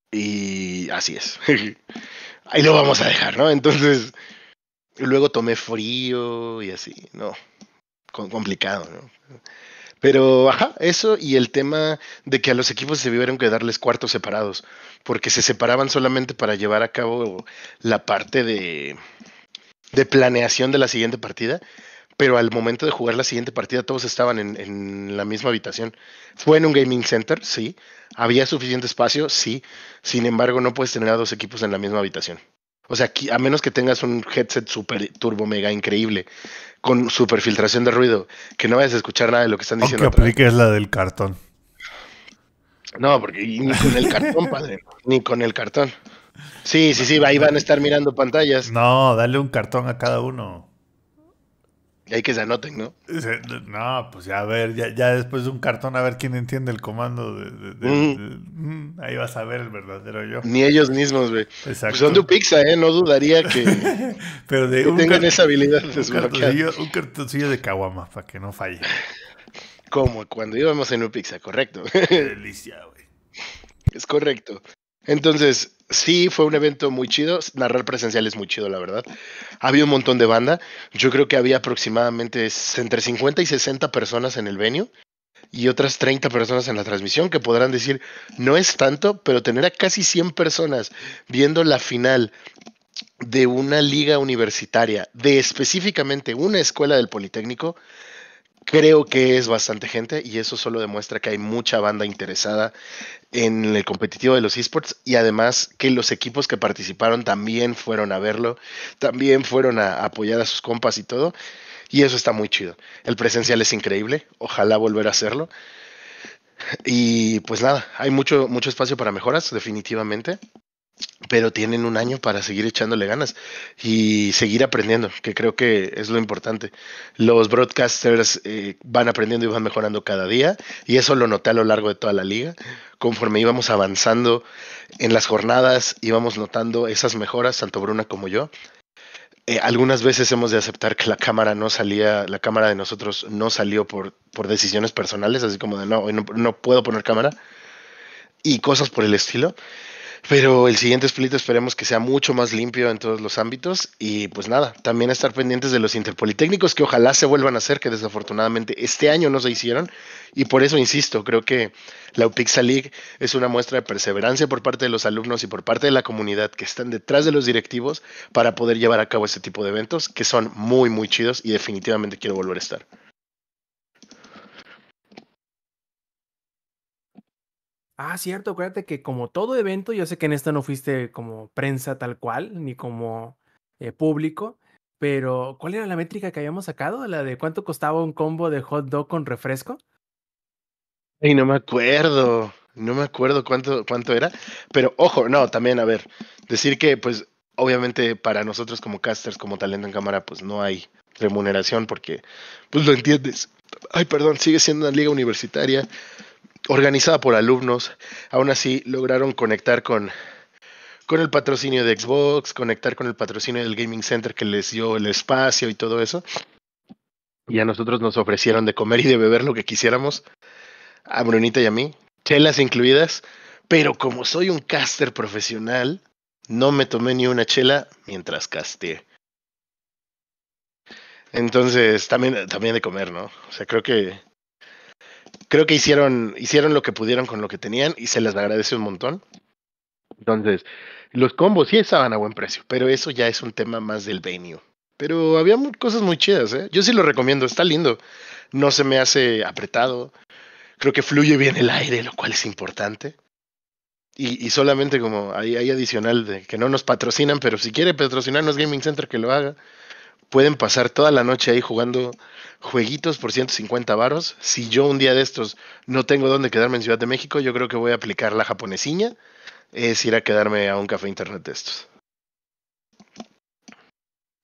Y así es. Ahí lo vamos a dejar, ¿no? Entonces, luego tomé frío y así, no, complicado, ¿no? Pero, ajá, eso y el tema de que a los equipos se vieron que darles cuartos separados, porque se separaban solamente para llevar a cabo la parte de, de planeación de la siguiente partida, pero al momento de jugar la siguiente partida todos estaban en, en, la misma habitación. Fue en un gaming center, sí. Había suficiente espacio, sí. Sin embargo, no puedes tener a dos equipos en la misma habitación. O sea, aquí, a menos que tengas un headset super turbo mega increíble, con super filtración de ruido, que no vayas a escuchar nada de lo que están diciendo. Aunque apliques la del cartón. No, porque ni con el cartón, padre. ni con el cartón. Sí, sí, sí, ahí van a estar mirando pantallas. No, dale un cartón a cada uno. Y hay que se anoten, ¿no? No, pues ya a ver, ya, después de un cartón a ver quién entiende el comando. De, mm, ahí vas a ver el verdadero yo. Ni ellos mismos, güey. Pues Exacto. son de pizza, ¿eh? No dudaría que, Pero tengan esa habilidad un cartoncillo, un cartoncillo de caguama para que no falle. Como cuando íbamos en pizza, correcto. delicia, güey. Es correcto. Entonces, sí, fue un evento muy chido. Narrar presencial es muy chido, la verdad. Había un montón de banda. Yo creo que había aproximadamente entre 50 y 60 personas en el venue y otras 30 personas en la transmisión que podrán decir, no es tanto, pero tener a casi 100 personas viendo la final de una liga universitaria, de específicamente una escuela del Politécnico, creo que es bastante gente y eso solo demuestra que hay mucha banda interesada en el competitivo de los esports y además que los equipos que participaron también fueron a verlo, también fueron a apoyar a sus compas y todo. Y eso está muy chido. El presencial es increíble, ojalá volver a hacerlo. Y pues nada, hay mucho, mucho espacio para mejoras, definitivamente pero tienen un año para seguir echándole ganas y seguir aprendiendo, que creo que es lo importante. Los broadcasters eh, van aprendiendo y van mejorando cada día y eso lo noté a lo largo de toda la liga. Conforme íbamos avanzando en las jornadas, íbamos notando esas mejoras, tanto Bruna como yo. Eh, algunas veces hemos de aceptar que la cámara no salía, la cámara de nosotros no salió por, por decisiones personales, así como de no, no, no puedo poner cámara y cosas por el estilo pero el siguiente split esperemos que sea mucho más limpio en todos los ámbitos. Y pues nada, también estar pendientes de los interpolitécnicos que ojalá se vuelvan a hacer, que desafortunadamente este año no se hicieron. Y por eso insisto, creo que la UPIXA League es una muestra de perseverancia por parte de los alumnos y por parte de la comunidad que están detrás de los directivos para poder llevar a cabo este tipo de eventos que son muy, muy chidos y definitivamente quiero volver a estar. Ah, cierto, acuérdate que como todo evento, yo sé que en esta no fuiste como prensa tal cual, ni como eh, público, pero ¿cuál era la métrica que habíamos sacado? ¿La de cuánto costaba un combo de hot dog con refresco? Ay, no me acuerdo, no me acuerdo cuánto, cuánto era, pero ojo, no, también, a ver, decir que pues obviamente para nosotros como casters, como talento en cámara, pues no hay remuneración porque, pues lo entiendes. Ay, perdón, sigue siendo una liga universitaria, organizada por alumnos, aún así lograron conectar con, con el patrocinio de Xbox, conectar con el patrocinio del Gaming Center que les dio el espacio y todo eso. Y a nosotros nos ofrecieron de comer y de beber lo que quisiéramos, a Brunita y a mí, chelas incluidas, pero como soy un caster profesional, no me tomé ni una chela mientras casté. Entonces, también, también de comer, ¿no? O sea, creo que creo que hicieron, hicieron lo que pudieron con lo que tenían y se les agradece un montón. Entonces, los combos sí estaban a buen precio, pero eso ya es un tema más del venio. Pero había cosas muy chidas, ¿eh? Yo sí lo recomiendo, está lindo. No se me hace apretado. Creo que fluye bien el aire, lo cual es importante. Y, solamente como hay, hay adicional de que no nos patrocinan, pero si quiere patrocinarnos Gaming Center, que lo haga pueden pasar toda la noche ahí jugando jueguitos por 150 varos. Si yo un día de estos no tengo dónde quedarme en Ciudad de México, yo creo que voy a aplicar la japonesiña, es ir a quedarme a un café internet de estos.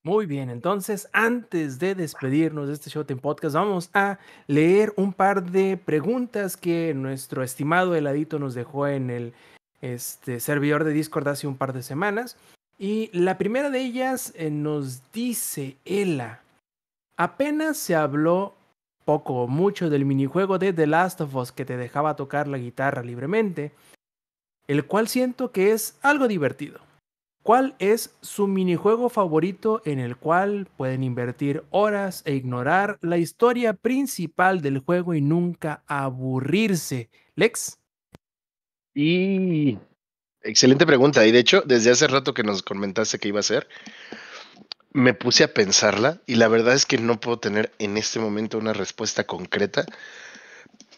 Muy bien, entonces antes de despedirnos de este Showtime Podcast, vamos a leer un par de preguntas que nuestro estimado heladito nos dejó en el este, servidor de Discord hace un par de semanas. Y la primera de ellas eh, nos dice Ella. Apenas se habló poco o mucho del minijuego de The Last of Us que te dejaba tocar la guitarra libremente, el cual siento que es algo divertido. ¿Cuál es su minijuego favorito en el cual pueden invertir horas e ignorar la historia principal del juego y nunca aburrirse? Lex. Y Excelente pregunta. Y de hecho, desde hace rato que nos comentaste que iba a ser, me puse a pensarla y la verdad es que no puedo tener en este momento una respuesta concreta.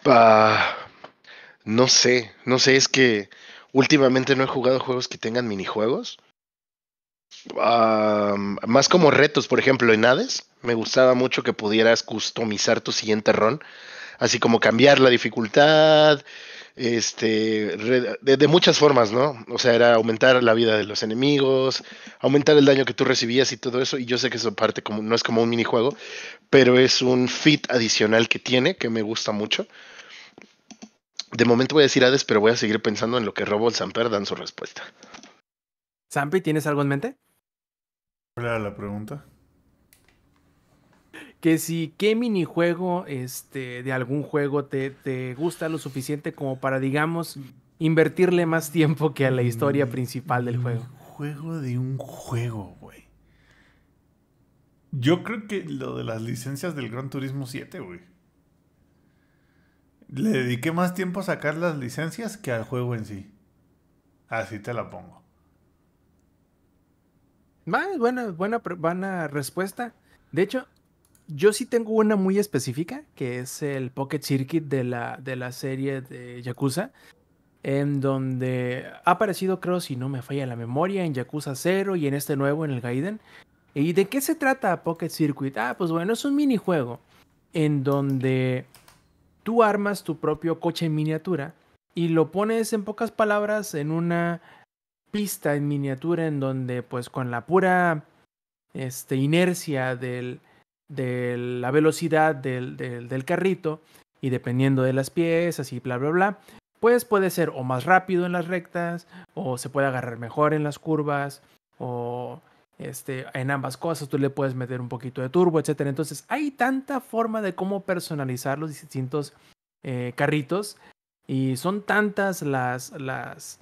Ah, no sé, no sé, es que últimamente no he jugado juegos que tengan minijuegos. más como retos, por ejemplo, en Hades me gustaba mucho que pudieras customizar tu siguiente ron, así como cambiar la dificultad, este, de, muchas formas, ¿no? O sea, era aumentar la vida de los enemigos, aumentar el daño que tú recibías y todo eso. Y yo sé que eso parte como, no es como un minijuego, pero es un fit adicional que tiene, que me gusta mucho. De momento voy a decir Hades, pero voy a seguir pensando en lo que Robo y Samper dan su respuesta. Sampi, ¿tienes algo en mente? ¿Cuál la pregunta? que si qué minijuego este, de algún juego te, gusta lo suficiente como para, digamos, invertirle más tiempo que a la historia mm, principal del juego. Juego de un juego, güey. Yo creo que lo de las licencias del Gran Turismo 7, güey. Le dediqué más tiempo a sacar las licencias que al juego en sí. Así te la pongo. buena, buena respuesta. De hecho, yo sí tengo una muy específica, que es el Pocket Circuit de la, de la serie de Yakuza, en donde ha aparecido, creo, si no me falla la memoria, en Yakuza 0 y en este nuevo, en el Gaiden. ¿Y de qué se trata Pocket Circuit? Ah, pues bueno, es un minijuego en donde tú armas tu propio coche en miniatura y lo pones en pocas palabras en una pista en miniatura en donde pues con la pura este, inercia del, de la velocidad del, carrito y dependiendo de las piezas y bla, bla, bla, pues puede ser o más rápido en las rectas o se puede agarrar mejor en las curvas o este, en ambas cosas tú le puedes meter un poquito de turbo, etc. Entonces hay tanta forma de cómo personalizar los distintos eh, carritos y son tantas las, las,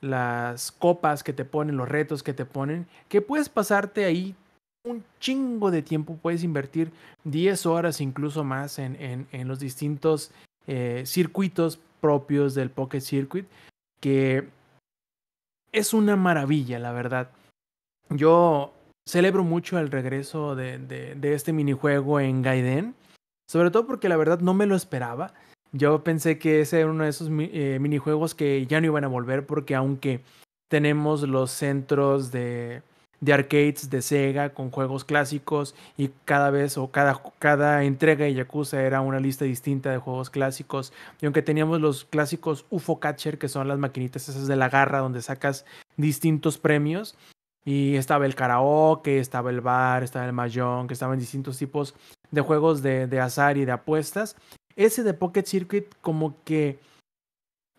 las copas que te ponen, los retos que te ponen, que puedes pasarte ahí un chingo de tiempo, puedes invertir 10 horas incluso más en, los distintos eh, circuitos propios del Pocket Circuit, que es una maravilla, la verdad. Yo celebro mucho el regreso de, este minijuego en Gaiden, sobre todo porque la verdad no me lo esperaba. Yo pensé que ese era uno de esos eh, minijuegos que ya no iban a volver porque aunque tenemos los centros de, de arcades de Sega con juegos clásicos y cada vez o cada, cada entrega de Yakuza era una lista distinta de juegos clásicos. Y aunque teníamos los clásicos UFO Catcher, que son las maquinitas esas de la garra donde sacas distintos premios, y estaba el karaoke, estaba el bar, estaba el mahjong, que estaban distintos tipos de juegos de azar y de apuestas. Ese de Pocket Circuit como que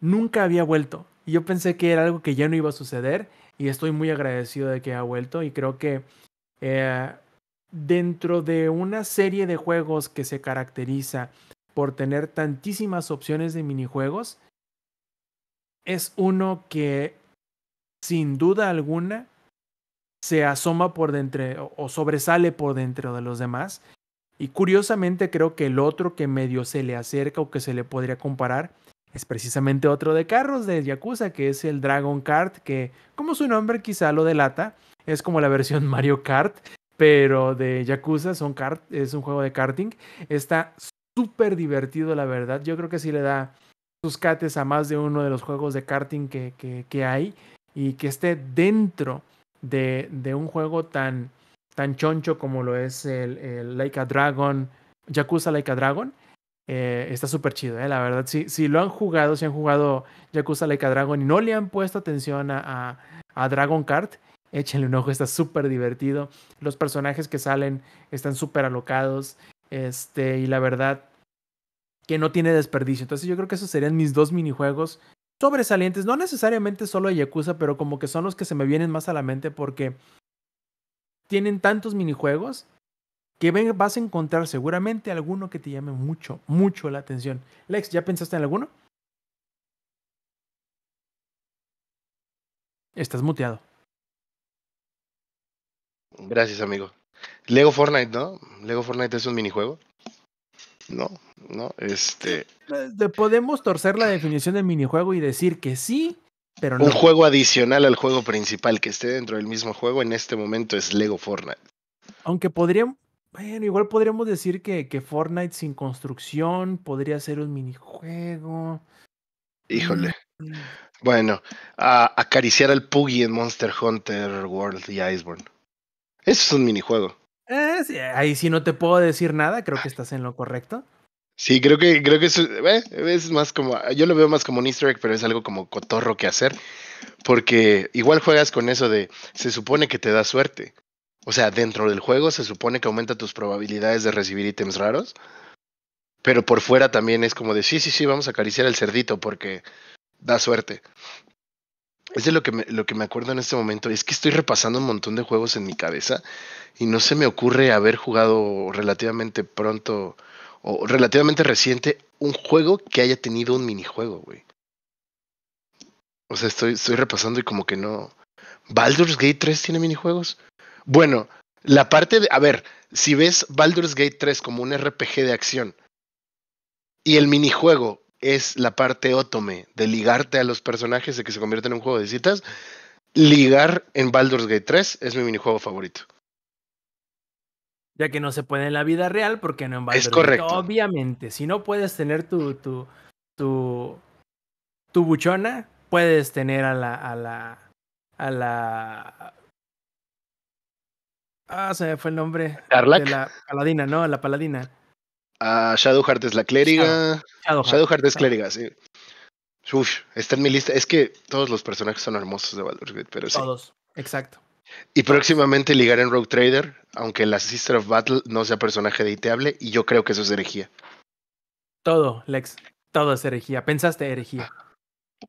nunca había vuelto. Y yo pensé que era algo que ya no iba a suceder y estoy muy agradecido de que ha vuelto y creo que eh, dentro de una serie de juegos que se caracteriza por tener tantísimas opciones de minijuegos, es uno que sin duda alguna se asoma por dentro o sobresale por dentro de los demás. Y curiosamente creo que el otro que medio se le acerca o que se le podría comparar es precisamente otro de carros de Yakuza, que es el Dragon Kart, que como su nombre quizá lo delata, es como la versión Mario Kart, pero de Yakuza, son kart, es un juego de karting. Está súper divertido, la verdad. Yo creo que sí le da sus cates a más de uno de los juegos de karting que, hay y que esté dentro de, un juego tan, tan choncho como lo es el, el Like a Dragon, Yakuza Like a Dragon eh, está súper chido, eh, la verdad. Si, si lo han jugado, si han jugado Yakuza Like a Dragon y no le han puesto atención a, a, Dragon Kart, échenle un ojo, está súper divertido. Los personajes que salen están súper alocados. Este, y la verdad que no tiene desperdicio. Entonces yo creo que esos serían mis dos minijuegos sobresalientes, no necesariamente solo de Yakuza, pero como que son los que se me vienen más a la mente porque tienen tantos minijuegos que vas a encontrar seguramente alguno que te llame mucho, mucho la atención. Lex, ¿ya pensaste en alguno? Estás muteado. Gracias, amigo. Lego Fortnite, ¿no? Lego Fortnite es un minijuego. No, no, este. este podemos torcer la definición de minijuego y decir que sí, pero no. Un juego adicional al juego principal que esté dentro del mismo juego en este momento es Lego Fortnite. Aunque podríamos... Bueno, igual podríamos decir que, que Fortnite sin construcción podría ser un minijuego. Híjole. Mm. Bueno, acariciar al Puggy en Monster Hunter World y Iceborne. Eso es un minijuego. Eh, ahí sí no te puedo decir nada, creo que estás en lo correcto. Sí, creo que, creo que es, eh, es más como, yo lo veo más como un easter egg, pero es algo como cotorro que hacer, porque igual juegas con eso de, se supone que te da suerte, o sea, dentro del juego se supone que aumenta tus probabilidades de recibir ítems raros. Pero por fuera también es como de, sí, sí, sí, vamos a acariciar al cerdito porque da suerte. es lo que, lo que me acuerdo en este momento. Es que estoy repasando un montón de juegos en mi cabeza y no se me ocurre haber jugado relativamente pronto o relativamente reciente un juego que haya tenido un minijuego, güey. O sea, estoy, estoy repasando y como que no. ¿Baldur's Gate 3 tiene minijuegos? Bueno, la parte de. A ver, si ves Baldur's Gate 3 como un RPG de acción y el minijuego es la parte ótome de ligarte a los personajes de que se convierte en un juego de citas, ligar en Baldur's Gate 3 es mi minijuego favorito. Ya que no se puede en la vida real, porque no en Baldur's es correcto. Obviamente, si no puedes tener tu, tu, tu, tu buchona, puedes tener a la, a la, a la Ah, se fue el nombre. De la paladina, ¿no? La paladina. Ah, Shadowheart es la clériga. Ah, Shadowheart. es clériga, sí. Uf, está en mi lista. Es que todos los personajes son hermosos de Baldur's pero sí. Todos, exacto. Y próximamente ligar en Rogue Trader, aunque la Sister of Battle no sea personaje deiteable, y yo creo que eso es herejía. Todo, Lex. Todo es herejía. Pensaste herejía.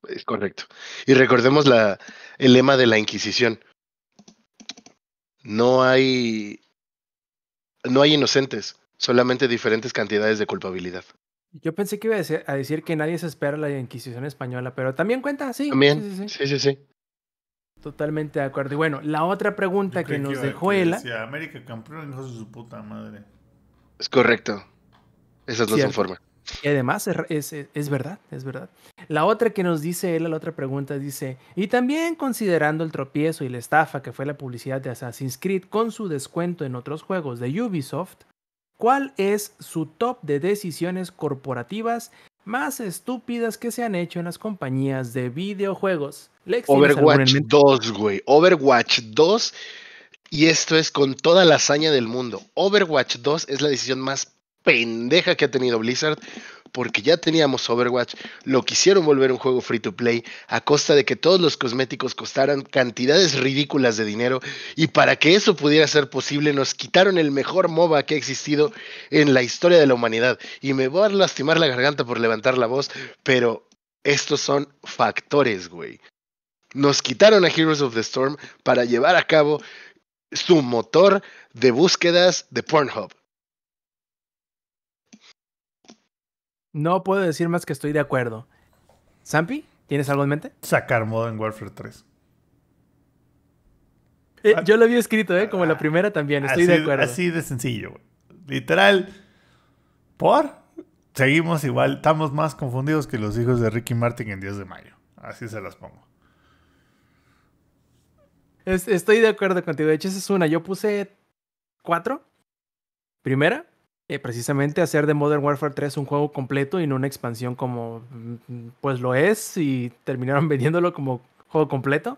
Es correcto. Y recordemos el lema de la Inquisición no hay, no hay inocentes, solamente diferentes cantidades de culpabilidad. Yo pensé que iba a decir, que nadie se espera la Inquisición española, pero también cuenta, sí. También, sí, sí, sí. Totalmente de acuerdo. Y bueno, la otra pregunta que nos que dejó él. América campeón, hijo de su puta madre. Es correcto. Esas es son formas. Y además es, es, verdad, es verdad. La otra que nos dice él, la otra pregunta dice, y también considerando el tropiezo y la estafa que fue la publicidad de Assassin's Creed con su descuento en otros juegos de Ubisoft, ¿cuál es su top de decisiones corporativas más estúpidas que se han hecho en las compañías de videojuegos? Overwatch 2, güey. Overwatch 2. Y esto es con toda la hazaña del mundo. Overwatch 2 es la decisión más pendeja que ha tenido Blizzard, porque ya teníamos Overwatch, lo quisieron volver un juego free to play a costa de que todos los cosméticos costaran cantidades ridículas de dinero y para que eso pudiera ser posible nos quitaron el mejor MOBA que ha existido en la historia de la humanidad. Y me voy a lastimar la garganta por levantar la voz, pero estos son factores, güey. Nos quitaron a Heroes of the Storm para llevar a cabo su motor de búsquedas de Pornhub. No puedo decir más que estoy de acuerdo. ¿Sampi? ¿Tienes algo en mente? Sacar modo en Warfare 3. Eh, ah. yo lo había escrito, ¿eh? Como la ah, primera también, estoy de acuerdo. Así de sencillo, Literal. ¿Por? Seguimos igual, estamos más confundidos que los hijos de Ricky Martin en 10 de mayo. Así se las pongo. estoy de acuerdo contigo. De hecho, esa es una. Yo puse cuatro. Primera, eh, precisamente hacer de Modern Warfare 3 un juego completo y no una expansión como mm, pues lo es y terminaron vendiéndolo como juego completo.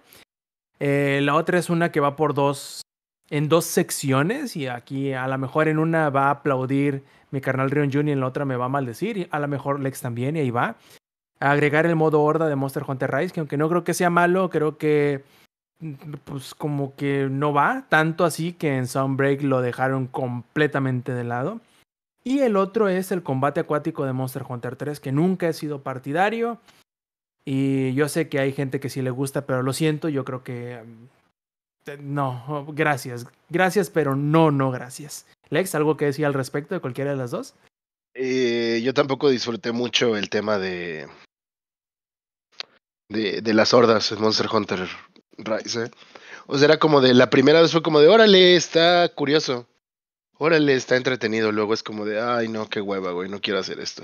Eh, la otra es una que va por dos, en dos secciones y aquí a lo mejor en una va a aplaudir mi carnal Rion Jr. y en la otra me va a maldecir y a lo mejor Lex también y ahí va. agregar el modo horda de Monster Hunter Rise, que aunque no creo que sea malo, creo que mm, pues como que no va tanto así que en Soundbreak lo dejaron completamente de lado. Y el otro es el combate acuático de Monster Hunter 3, que nunca he sido partidario. Y yo sé que hay gente que sí le gusta, pero lo siento, yo creo que... Mm, no, gracias. Gracias, pero no, no, gracias. Lex, ¿algo que decir al respecto de cualquiera de las dos? Eh, yo tampoco disfruté mucho el tema de, de, las hordas en Monster Hunter Rise. ¿eh? O sea, era como de la primera vez fue como de órale, está curioso órale, está entretenido. Luego es como de, ay, no, qué hueva, güey, no quiero hacer esto.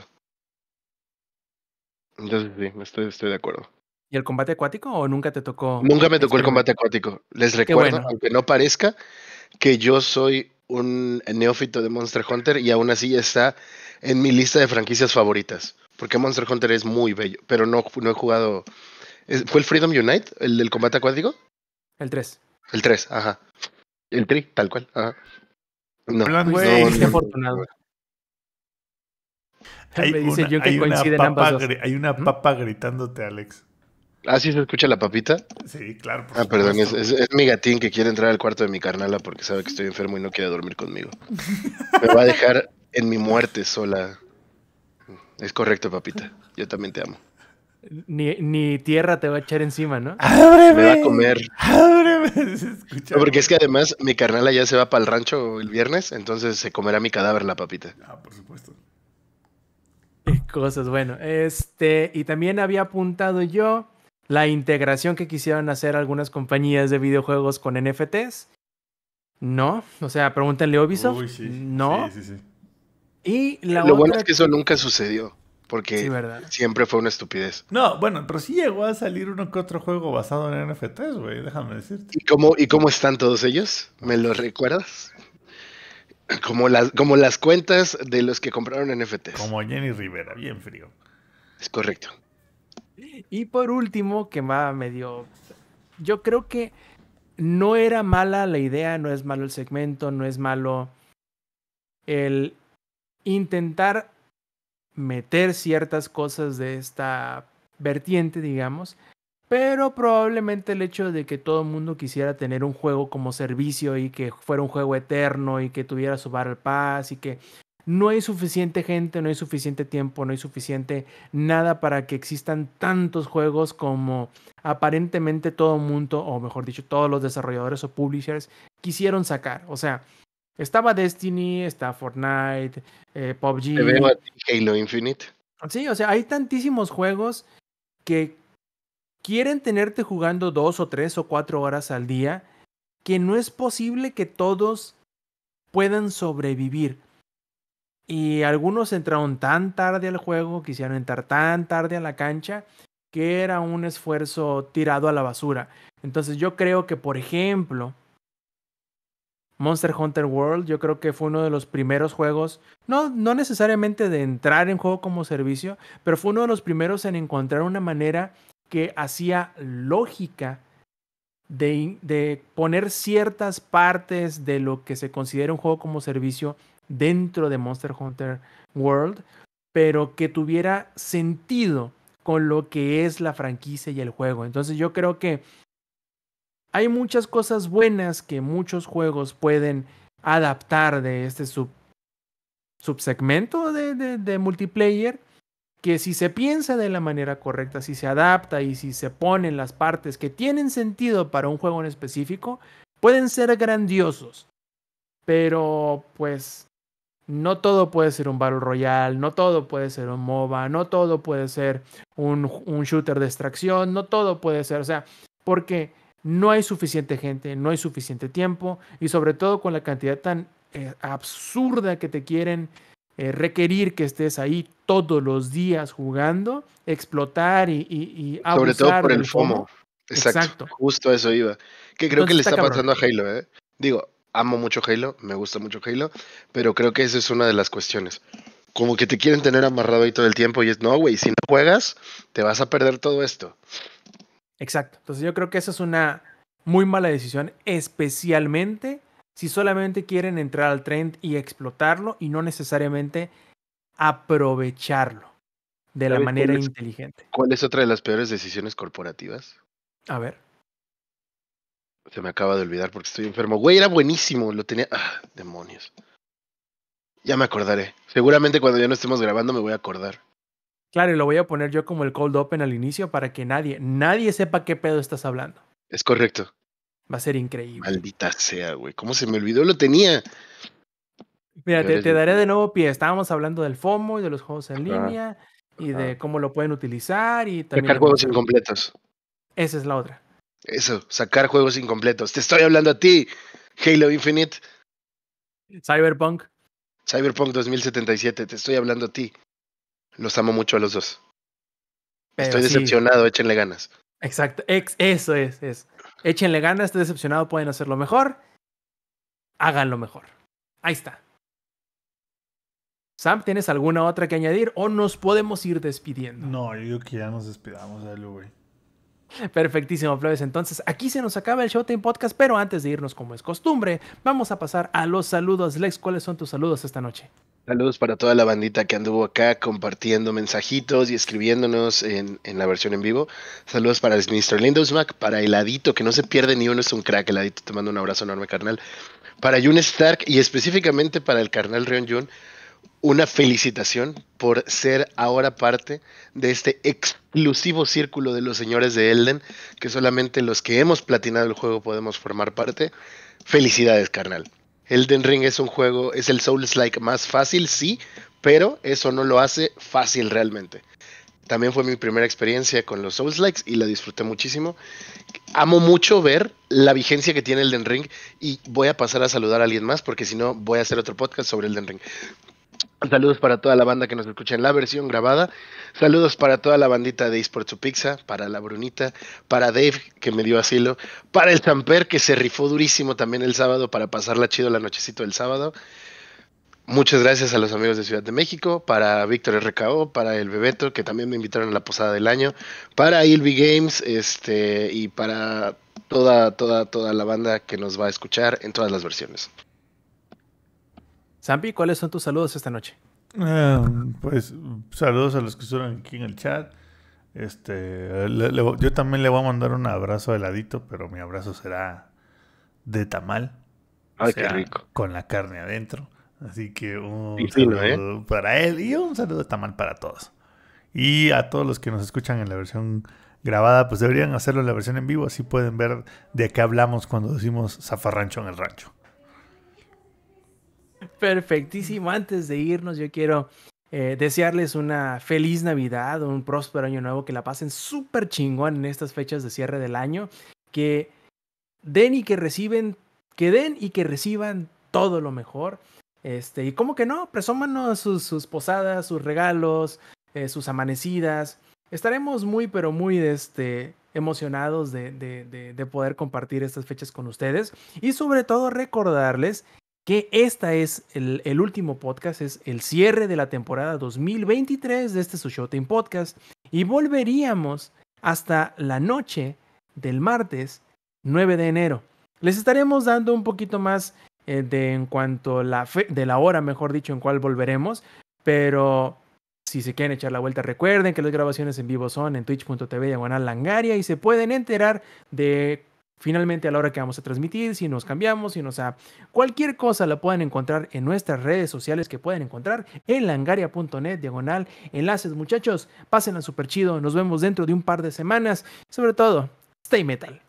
Entonces, sí, estoy, de acuerdo. ¿Y el combate acuático o nunca te tocó? Nunca me tocó el combate acuático. Les recuerdo, aunque no parezca, que yo soy un neófito de Monster Hunter y aún así está en mi lista de franquicias favoritas. Porque Monster Hunter es muy bello, pero no, no he jugado. ¿Fue el Freedom Unite, el del combate acuático? El 3. El 3, ajá. El 3, tal cual, ajá. No, güey. No, afortunado. Hay dice una, yo que coinciden papa, ambas Hay una ¿Mm? papa gritándote, Alex. ¿Ah, sí se escucha la papita? Sí, claro. ah, perdón, es, mi gatín que quiere entrar al cuarto de mi carnala porque sabe que estoy enfermo y no quiere dormir conmigo. Me va a dejar en mi muerte sola. Es correcto, papita. Yo también te amo. Ni, tierra te va a echar encima, ¿no? ¡Ábreme! Me va a comer. ¡Ábreme! porque es que además mi carnal allá se va para el rancho el viernes, entonces se comerá mi cadáver la papita. Ah, por supuesto. cosas, bueno. Este, y también había apuntado yo la integración que quisieran hacer algunas compañías de videojuegos con NFTs. No, o sea, pregúntenle a Ubisoft. No. Sí, sí, sí. Y Lo bueno es que eso nunca sucedió. Porque siempre fue una estupidez. No, bueno, pero sí llegó a salir uno que otro juego basado en NFTs, güey, déjame decirte. ¿Y cómo, ¿Y cómo están todos ellos? ¿Me los recuerdas? Como las, como las cuentas de los que compraron NFTs. Como Jenny Rivera, bien frío. Es correcto. Y por último, que va medio. Yo creo que no era mala la idea, no es malo el segmento, no es malo el intentar meter ciertas cosas de esta vertiente, digamos, pero probablemente el hecho de que todo el mundo quisiera tener un juego como servicio y que fuera un juego eterno y que tuviera su al paz y que no hay suficiente gente, no hay suficiente tiempo, no hay suficiente nada para que existan tantos juegos como aparentemente todo el mundo, o mejor dicho, todos los desarrolladores o publishers quisieron sacar. O sea, estaba Destiny, está Fortnite, eh, PUBG. Halo Infinite. Sí, o sea, hay tantísimos juegos que quieren tenerte jugando dos o tres o cuatro horas al día que no es posible que todos puedan sobrevivir. Y algunos entraron tan tarde al juego, quisieron entrar tan tarde a la cancha, que era un esfuerzo tirado a la basura. Entonces yo creo que, por ejemplo, Monster Hunter World, yo creo que fue uno de los primeros juegos, no, no necesariamente de entrar en juego como servicio, pero fue uno de los primeros en encontrar una manera que hacía lógica de, de poner ciertas partes de lo que se considera un juego como servicio dentro de Monster Hunter World, pero que tuviera sentido con lo que es la franquicia y el juego. Entonces yo creo que hay muchas cosas buenas que muchos juegos pueden adaptar de este sub, subsegmento de, de, multiplayer que si se piensa de la manera correcta, si se adapta y si se ponen las partes que tienen sentido para un juego en específico, pueden ser grandiosos. Pero pues no todo puede ser un Battle Royale, no todo puede ser un MOBA, no todo puede ser un, un shooter de extracción, no todo puede ser, o sea, porque no hay suficiente gente, no hay suficiente tiempo y sobre todo con la cantidad tan eh, absurda que te quieren eh, requerir que estés ahí todos los días jugando, explotar y, abusar Sobre todo por el FOMO. Exacto. Justo eso iba. Que creo que le está, pasando a Halo, ¿eh? Digo, amo mucho Halo, me gusta mucho Halo, pero creo que esa es una de las cuestiones. Como que te quieren tener amarrado ahí todo el tiempo y es, no, güey, si no juegas, te vas a perder todo esto. Exacto. Entonces yo creo que esa es una muy mala decisión, especialmente si solamente quieren entrar al trend y explotarlo y no necesariamente aprovecharlo de la manera inteligente. ¿Cuál es otra de las peores decisiones corporativas? A ver. Se me acaba de olvidar porque estoy enfermo. Güey, era buenísimo, lo tenía... Ah, demonios. Ya me acordaré. Seguramente cuando ya no estemos grabando me voy a acordar. Claro, y lo voy a poner yo como el cold open al inicio para que nadie, nadie sepa qué pedo estás hablando. Es correcto. Va a ser increíble. Maldita sea, güey. ¿Cómo se me olvidó? Lo tenía. Mira, te, daré de nuevo pie. Estábamos hablando del FOMO y de los juegos en línea y de cómo lo pueden utilizar y también... Sacar juegos incompletos. Esa es la otra. Eso, sacar juegos incompletos. Te estoy hablando a ti, Halo Infinite. Cyberpunk. Cyberpunk 2077, te estoy hablando a ti. Los amo mucho a los dos. Estoy decepcionado, échenle ganas. Exacto, eso es, es. Échenle ganas, estoy decepcionado, pueden hacerlo mejor. Hagan lo mejor. Ahí está. Sam, ¿tienes alguna otra que añadir o nos podemos ir despidiendo? No, yo digo que ya nos despidamos, güey. Perfectísimo, Flores. Entonces, aquí se nos acaba el Showtime Podcast, pero antes de irnos, como es costumbre, vamos a pasar a los saludos. Lex, ¿cuáles son tus saludos esta noche? Saludos para toda la bandita que anduvo acá compartiendo mensajitos y escribiéndonos en, la versión en vivo. Saludos para el Mr. Windows Mac, para ladito que no se pierde ni uno, es un crack. Heladito, te mando un abrazo enorme, carnal. Para Jun Stark y específicamente para el carnal Rion Jun una felicitación por ser ahora parte de este exclusivo círculo de los señores de Elden, que solamente los que hemos platinado el juego podemos formar parte. Felicidades, carnal. Elden Ring es un juego, es el Souls-like más fácil, sí, pero eso no lo hace fácil realmente. También fue mi primera experiencia con los Souls Likes y la disfruté muchísimo. Amo mucho ver la vigencia que tiene Elden Ring y voy a pasar a saludar a alguien más porque si no voy a hacer otro podcast sobre Elden Ring. Saludos para toda la banda que nos escucha en la versión grabada. Saludos para toda la bandita de Esports Pizza, para la Brunita, para Dave que me dio asilo, para el Tamper que se rifó durísimo también el sábado para pasarla chido la nochecito del sábado. Muchas gracias a los amigos de Ciudad de México, para Víctor RKO, para el Bebeto que también me invitaron a la posada del año, para Ilvi Games, este y para toda toda toda la banda que nos va a escuchar en todas las versiones. Zampi, ¿cuáles son tus saludos esta noche? Eh, pues saludos a los que estuvieron aquí en el chat. Este, yo también le voy a mandar un abrazo heladito, pero mi abrazo será de tamal. Ay, qué rico. Con la carne adentro. Así que un eh? saludo para él y un saludo de tamal para todos. Y a todos los que nos escuchan en la versión grabada, pues deberían hacerlo en la versión en vivo, así pueden ver de qué hablamos cuando decimos zafarrancho en el rancho. Perfectísimo. Antes de irnos, yo quiero eh, desearles una feliz Navidad, un próspero año nuevo, que la pasen súper chingón en estas fechas de cierre del año, que den y que reciben, que den y que reciban todo lo mejor. Este, y como que no, presómanos sus, posadas, sus regalos, eh, sus amanecidas. Estaremos muy, pero muy este, emocionados de, de poder compartir estas fechas con ustedes y sobre todo recordarles que esta es el, último podcast, es el cierre de la temporada 2023 de este en Podcast y volveríamos hasta la noche del martes 9 de enero. Les estaremos dando un poquito más eh, de en cuanto la fe, de la hora, mejor dicho, en cual volveremos, pero si se quieren echar la vuelta, recuerden que las grabaciones en vivo son en twitch.tv y se pueden enterar de Finalmente, a la hora que vamos a transmitir, si nos cambiamos, si nos a cualquier cosa la pueden encontrar en nuestras redes sociales que pueden encontrar en langaria.net, diagonal, enlaces, muchachos. a súper chido. Nos vemos dentro de un par de semanas. Sobre todo, stay metal.